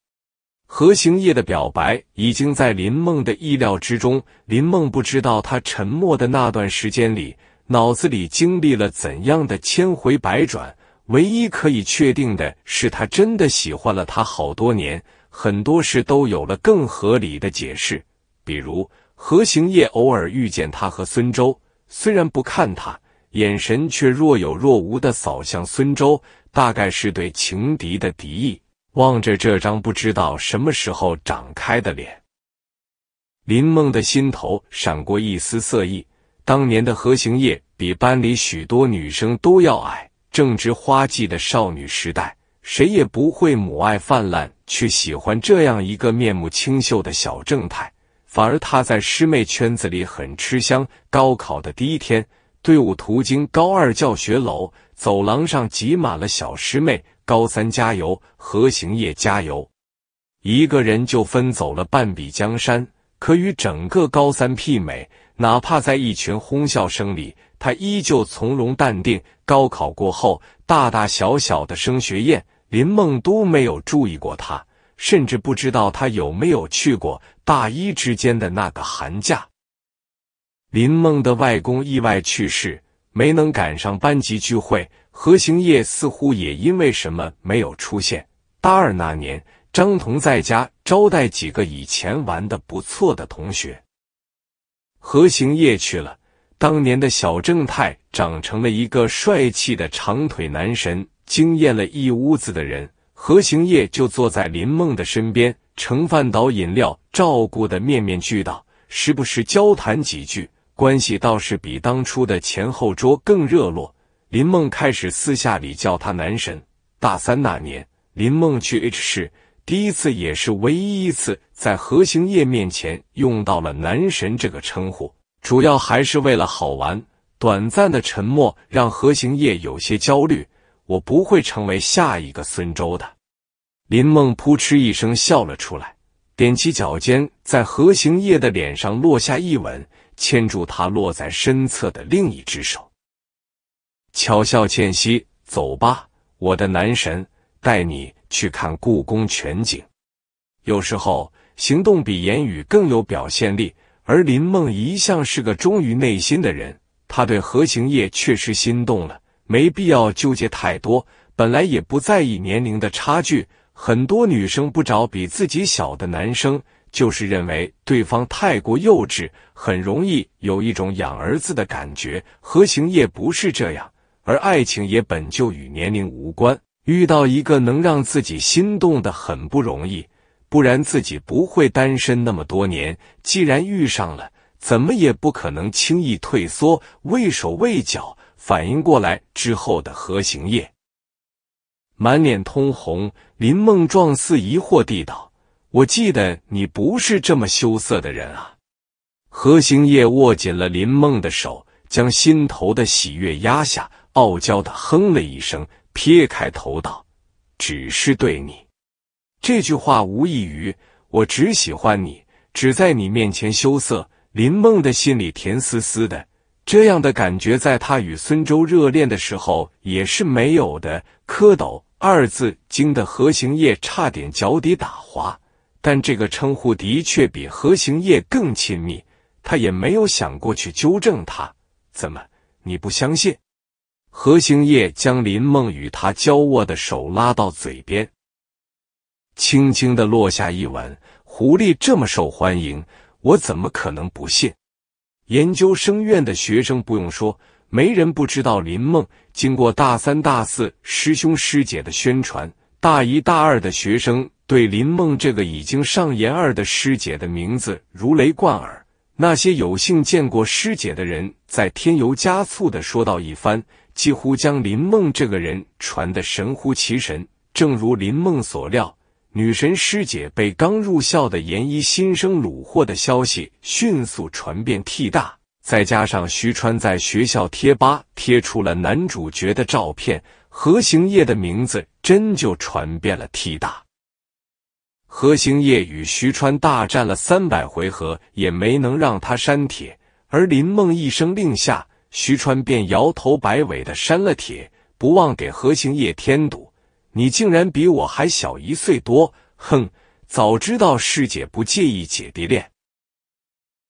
何行业的表白已经在林梦的意料之中。林梦不知道他沉默的那段时间里，脑子里经历了怎样的千回百转。唯一可以确定的是，他真的喜欢了他好多年。很多事都有了更合理的解释，比如。何行业偶尔遇见他和孙周，虽然不看他，眼神却若有若无的扫向孙周，大概是对情敌的敌意。望着这张不知道什么时候长开的脸，林梦的心头闪过一丝色意。当年的何行业比班里许多女生都要矮，正值花季的少女时代，谁也不会母爱泛滥去喜欢这样一个面目清秀的小正太。反而他在师妹圈子里很吃香。高考的第一天，队伍途经高二教学楼，走廊上挤满了小师妹。高三加油，何行业加油，一个人就分走了半壁江山，可与整个高三媲美。哪怕在一群哄笑声里，他依旧从容淡定。高考过后，大大小小的升学宴，林梦都没有注意过他。甚至不知道他有没有去过大一之间的那个寒假。林梦的外公意外去世，没能赶上班级聚会。何行业似乎也因为什么没有出现。大二那年，张彤在家招待几个以前玩的不错的同学，何行业去了。当年的小正太长成了一个帅气的长腿男神，惊艳了一屋子的人。何行业就坐在林梦的身边，盛饭倒饮料，照顾的面面俱到，时不时交谈几句，关系倒是比当初的前后桌更热络。林梦开始私下里叫他男神。大三那年，林梦去 H 市，第一次也是唯一一次在何行业面前用到了“男神”这个称呼，主要还是为了好玩。短暂的沉默让何行业有些焦虑。我不会成为下一个孙周的。林梦扑哧一声笑了出来，踮起脚尖，在何行业的脸上落下一吻，牵住他落在身侧的另一只手，巧笑倩兮：“走吧，我的男神，带你去看故宫全景。”有时候行动比言语更有表现力，而林梦一向是个忠于内心的人，他对何行业确实心动了，没必要纠结太多。本来也不在意年龄的差距。很多女生不找比自己小的男生，就是认为对方太过幼稚，很容易有一种养儿子的感觉。何行业不是这样，而爱情也本就与年龄无关。遇到一个能让自己心动的很不容易，不然自己不会单身那么多年。既然遇上了，怎么也不可能轻易退缩、畏手畏脚。反应过来之后的何行业。满脸通红，林梦状似疑惑地道：“我记得你不是这么羞涩的人啊。”何行业握紧了林梦的手，将心头的喜悦压下，傲娇的哼了一声，撇开头道：“只是对你。”这句话无异于“我只喜欢你，只在你面前羞涩。”林梦的心里甜丝丝的，这样的感觉在她与孙周热恋的时候也是没有的。蝌蚪。二字惊得何行业差点脚底打滑，但这个称呼的确比何行业更亲密。他也没有想过去纠正他。怎么，你不相信？何行业将林梦与他交握的手拉到嘴边，轻轻的落下一吻。狐狸这么受欢迎，我怎么可能不信？研究生院的学生不用说，没人不知道林梦。经过大三、大四师兄师姐的宣传，大一、大二的学生对林梦这个已经上研二的师姐的名字如雷贯耳。那些有幸见过师姐的人，在添油加醋的说道一番，几乎将林梦这个人传得神乎其神。正如林梦所料，女神师姐被刚入校的研一新生虏获的消息迅速传遍 T 大。再加上徐川在学校贴吧贴出了男主角的照片，何行业的名字真就传遍了 T 大。何行业与徐川大战了三百回合，也没能让他删帖。而林梦一声令下，徐川便摇头摆尾的删了帖，不忘给何行业添堵：“你竟然比我还小一岁多，哼，早知道师姐不介意姐弟恋，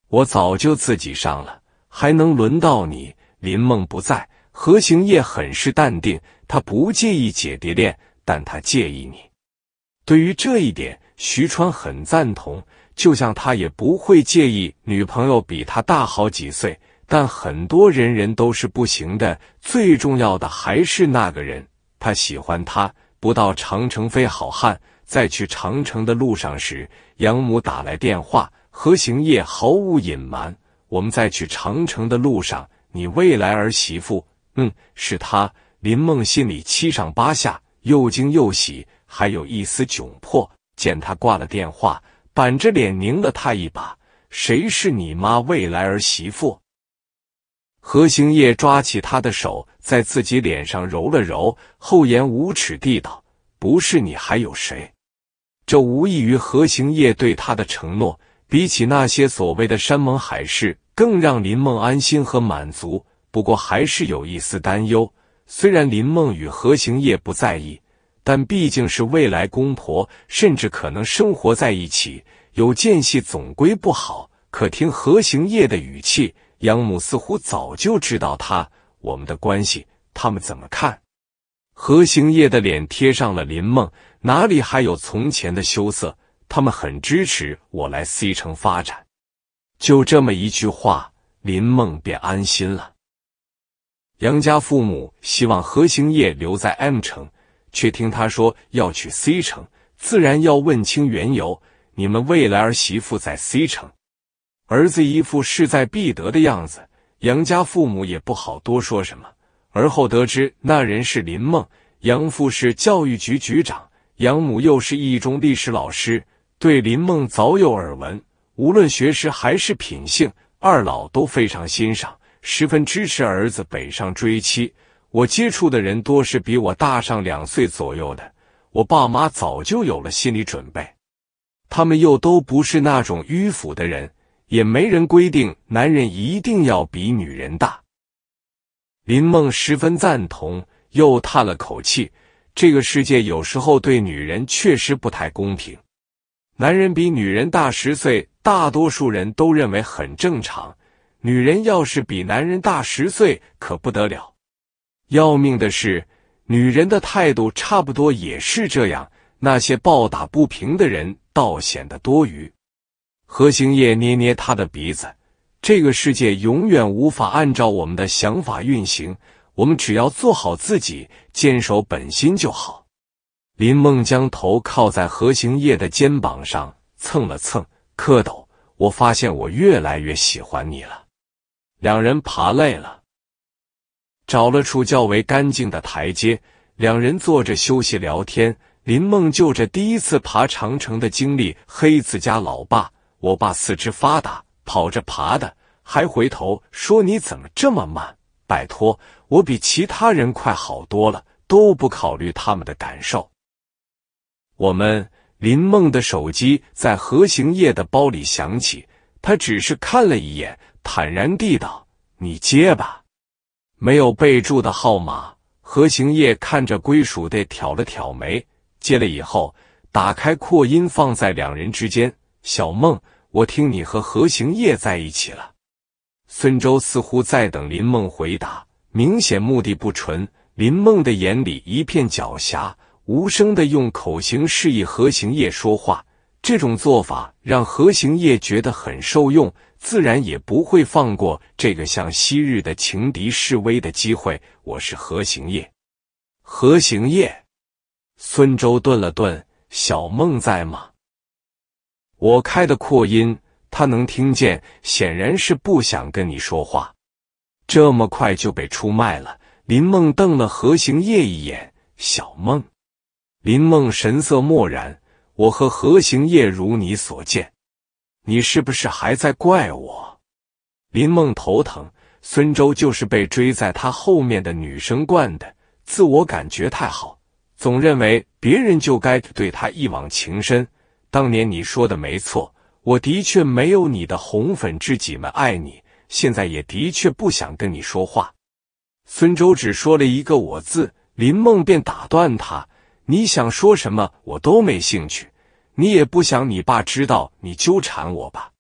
我早就自己上了。”还能轮到你？林梦不在，何行业很是淡定。他不介意姐弟恋，但他介意你。对于这一点，徐川很赞同。就像他也不会介意女朋友比他大好几岁，但很多人人都是不行的。最重要的还是那个人，他喜欢他。不到长城非好汉。在去长城的路上时，养母打来电话，何行业毫无隐瞒。我们在去长城的路上，你未来儿媳妇，嗯，是她。林梦心里七上八下，又惊又喜，还有一丝窘迫。见他挂了电话，板着脸拧了他一把：“谁是你妈未来儿媳妇？”何行业抓起他的手，在自己脸上揉了揉，厚颜无耻地道：“不是你还有谁？这无异于何行业对他的承诺。”比起那些所谓的山盟海誓，更让林梦安心和满足。不过还是有一丝担忧。虽然林梦与何行业不在意，但毕竟是未来公婆，甚至可能生活在一起，有间隙总归不好。可听何行业的语气，养母似乎早就知道他我们的关系，他们怎么看？何行业的脸贴上了林梦，哪里还有从前的羞涩？他们很支持我来 C 城发展，就这么一句话，林梦便安心了。杨家父母希望何兴业留在 M 城，却听他说要去 C 城，自然要问清缘由。你们未来儿媳妇在 C 城，儿子一副势在必得的样子，杨家父母也不好多说什么。而后得知那人是林梦，杨父是教育局局长，杨母又是一中历史老师。对林梦早有耳闻，无论学识还是品性，二老都非常欣赏，十分支持儿子北上追妻。我接触的人多是比我大上两岁左右的，我爸妈早就有了心理准备。他们又都不是那种迂腐的人，也没人规定男人一定要比女人大。林梦十分赞同，又叹了口气：这个世界有时候对女人确实不太公平。男人比女人大十岁，大多数人都认为很正常。女人要是比男人大十岁，可不得了。要命的是，女人的态度差不多也是这样。那些抱打不平的人，倒显得多余。何兴业捏捏他的鼻子，这个世界永远无法按照我们的想法运行。我们只要做好自己，坚守本心就好。林梦将头靠在何行业的肩膀上蹭了蹭，蝌蚪，我发现我越来越喜欢你了。两人爬累了，找了处较为干净的台阶，两人坐着休息聊天。林梦就着第一次爬长城的经历，黑自家老爸，我爸四肢发达，跑着爬的，还回头说你怎么这么慢？拜托，我比其他人快好多了，都不考虑他们的感受。我们林梦的手机在何行业的包里响起，他只是看了一眼，坦然地道：“你接吧。”没有备注的号码，何行业看着归属的挑了挑眉，接了以后打开扩音放在两人之间：“小梦，我听你和何行业在一起了。”孙周似乎在等林梦回答，明显目的不纯。林梦的眼里一片狡黠。无声的用口型示意何行业说话，这种做法让何行业觉得很受用，自然也不会放过这个向昔日的情敌示威的机会。我是何行业，何行业。孙周顿了顿，小梦在吗？我开的扩音，他能听见，显然是不想跟你说话。这么快就被出卖了。林梦瞪了何行业一眼，小梦。林梦神色漠然，我和何行业如你所见，你是不是还在怪我？林梦头疼，孙周就是被追在他后面的女生惯的，自我感觉太好，总认为别人就该对他一往情深。当年你说的没错，我的确没有你的红粉知己们爱你，现在也的确不想跟你说话。孙周只说了一个“我”字，林梦便打断他。你想说什么，我都没兴趣。你也不想你爸知道你纠缠我吧？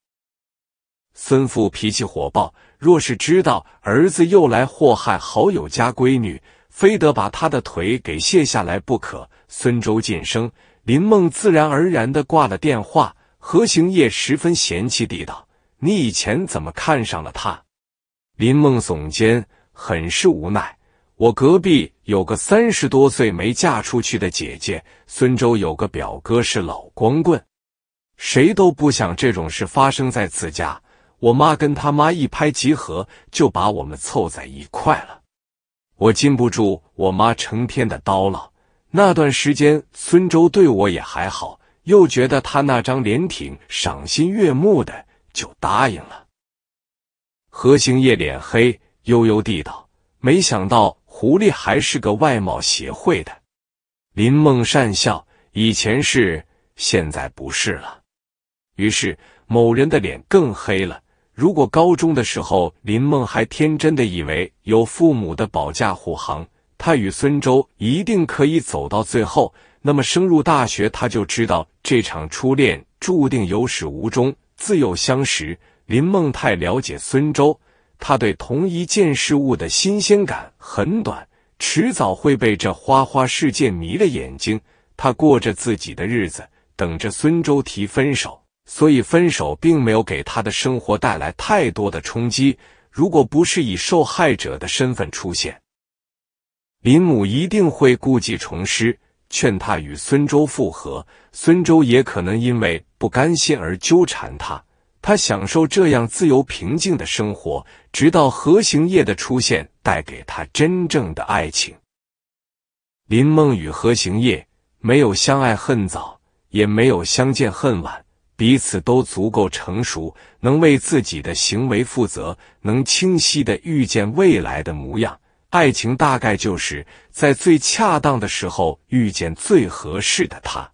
孙父脾气火爆，若是知道儿子又来祸害好友家闺女，非得把他的腿给卸下来不可。孙周晋升，林梦自然而然的挂了电话。何行业十分嫌弃地道：“你以前怎么看上了他？”林梦耸肩，很是无奈。我隔壁有个三十多岁没嫁出去的姐姐，孙周有个表哥是老光棍，谁都不想这种事发生在自家。我妈跟他妈一拍即合，就把我们凑在一块了。我禁不住我妈成天的叨唠，那段时间孙周对我也还好，又觉得他那张脸挺赏心悦目的，就答应了。何兴业脸黑，悠悠地道：“没想到。”狐狸还是个外貌协会的，林梦善笑，以前是，现在不是了。于是某人的脸更黑了。如果高中的时候林梦还天真的以为有父母的保驾护航，他与孙周一定可以走到最后，那么升入大学，他就知道这场初恋注定有始无终。自幼相识，林梦太了解孙周。他对同一件事物的新鲜感很短，迟早会被这花花世界迷了眼睛。他过着自己的日子，等着孙周提分手，所以分手并没有给他的生活带来太多的冲击。如果不是以受害者的身份出现，林母一定会故技重施，劝他与孙周复合。孙周也可能因为不甘心而纠缠他。他享受这样自由平静的生活，直到何行业的出现带给他真正的爱情。林梦雨何行业没有相爱恨早，也没有相见恨晚，彼此都足够成熟，能为自己的行为负责，能清晰的预见未来的模样。爱情大概就是在最恰当的时候遇见最合适的他。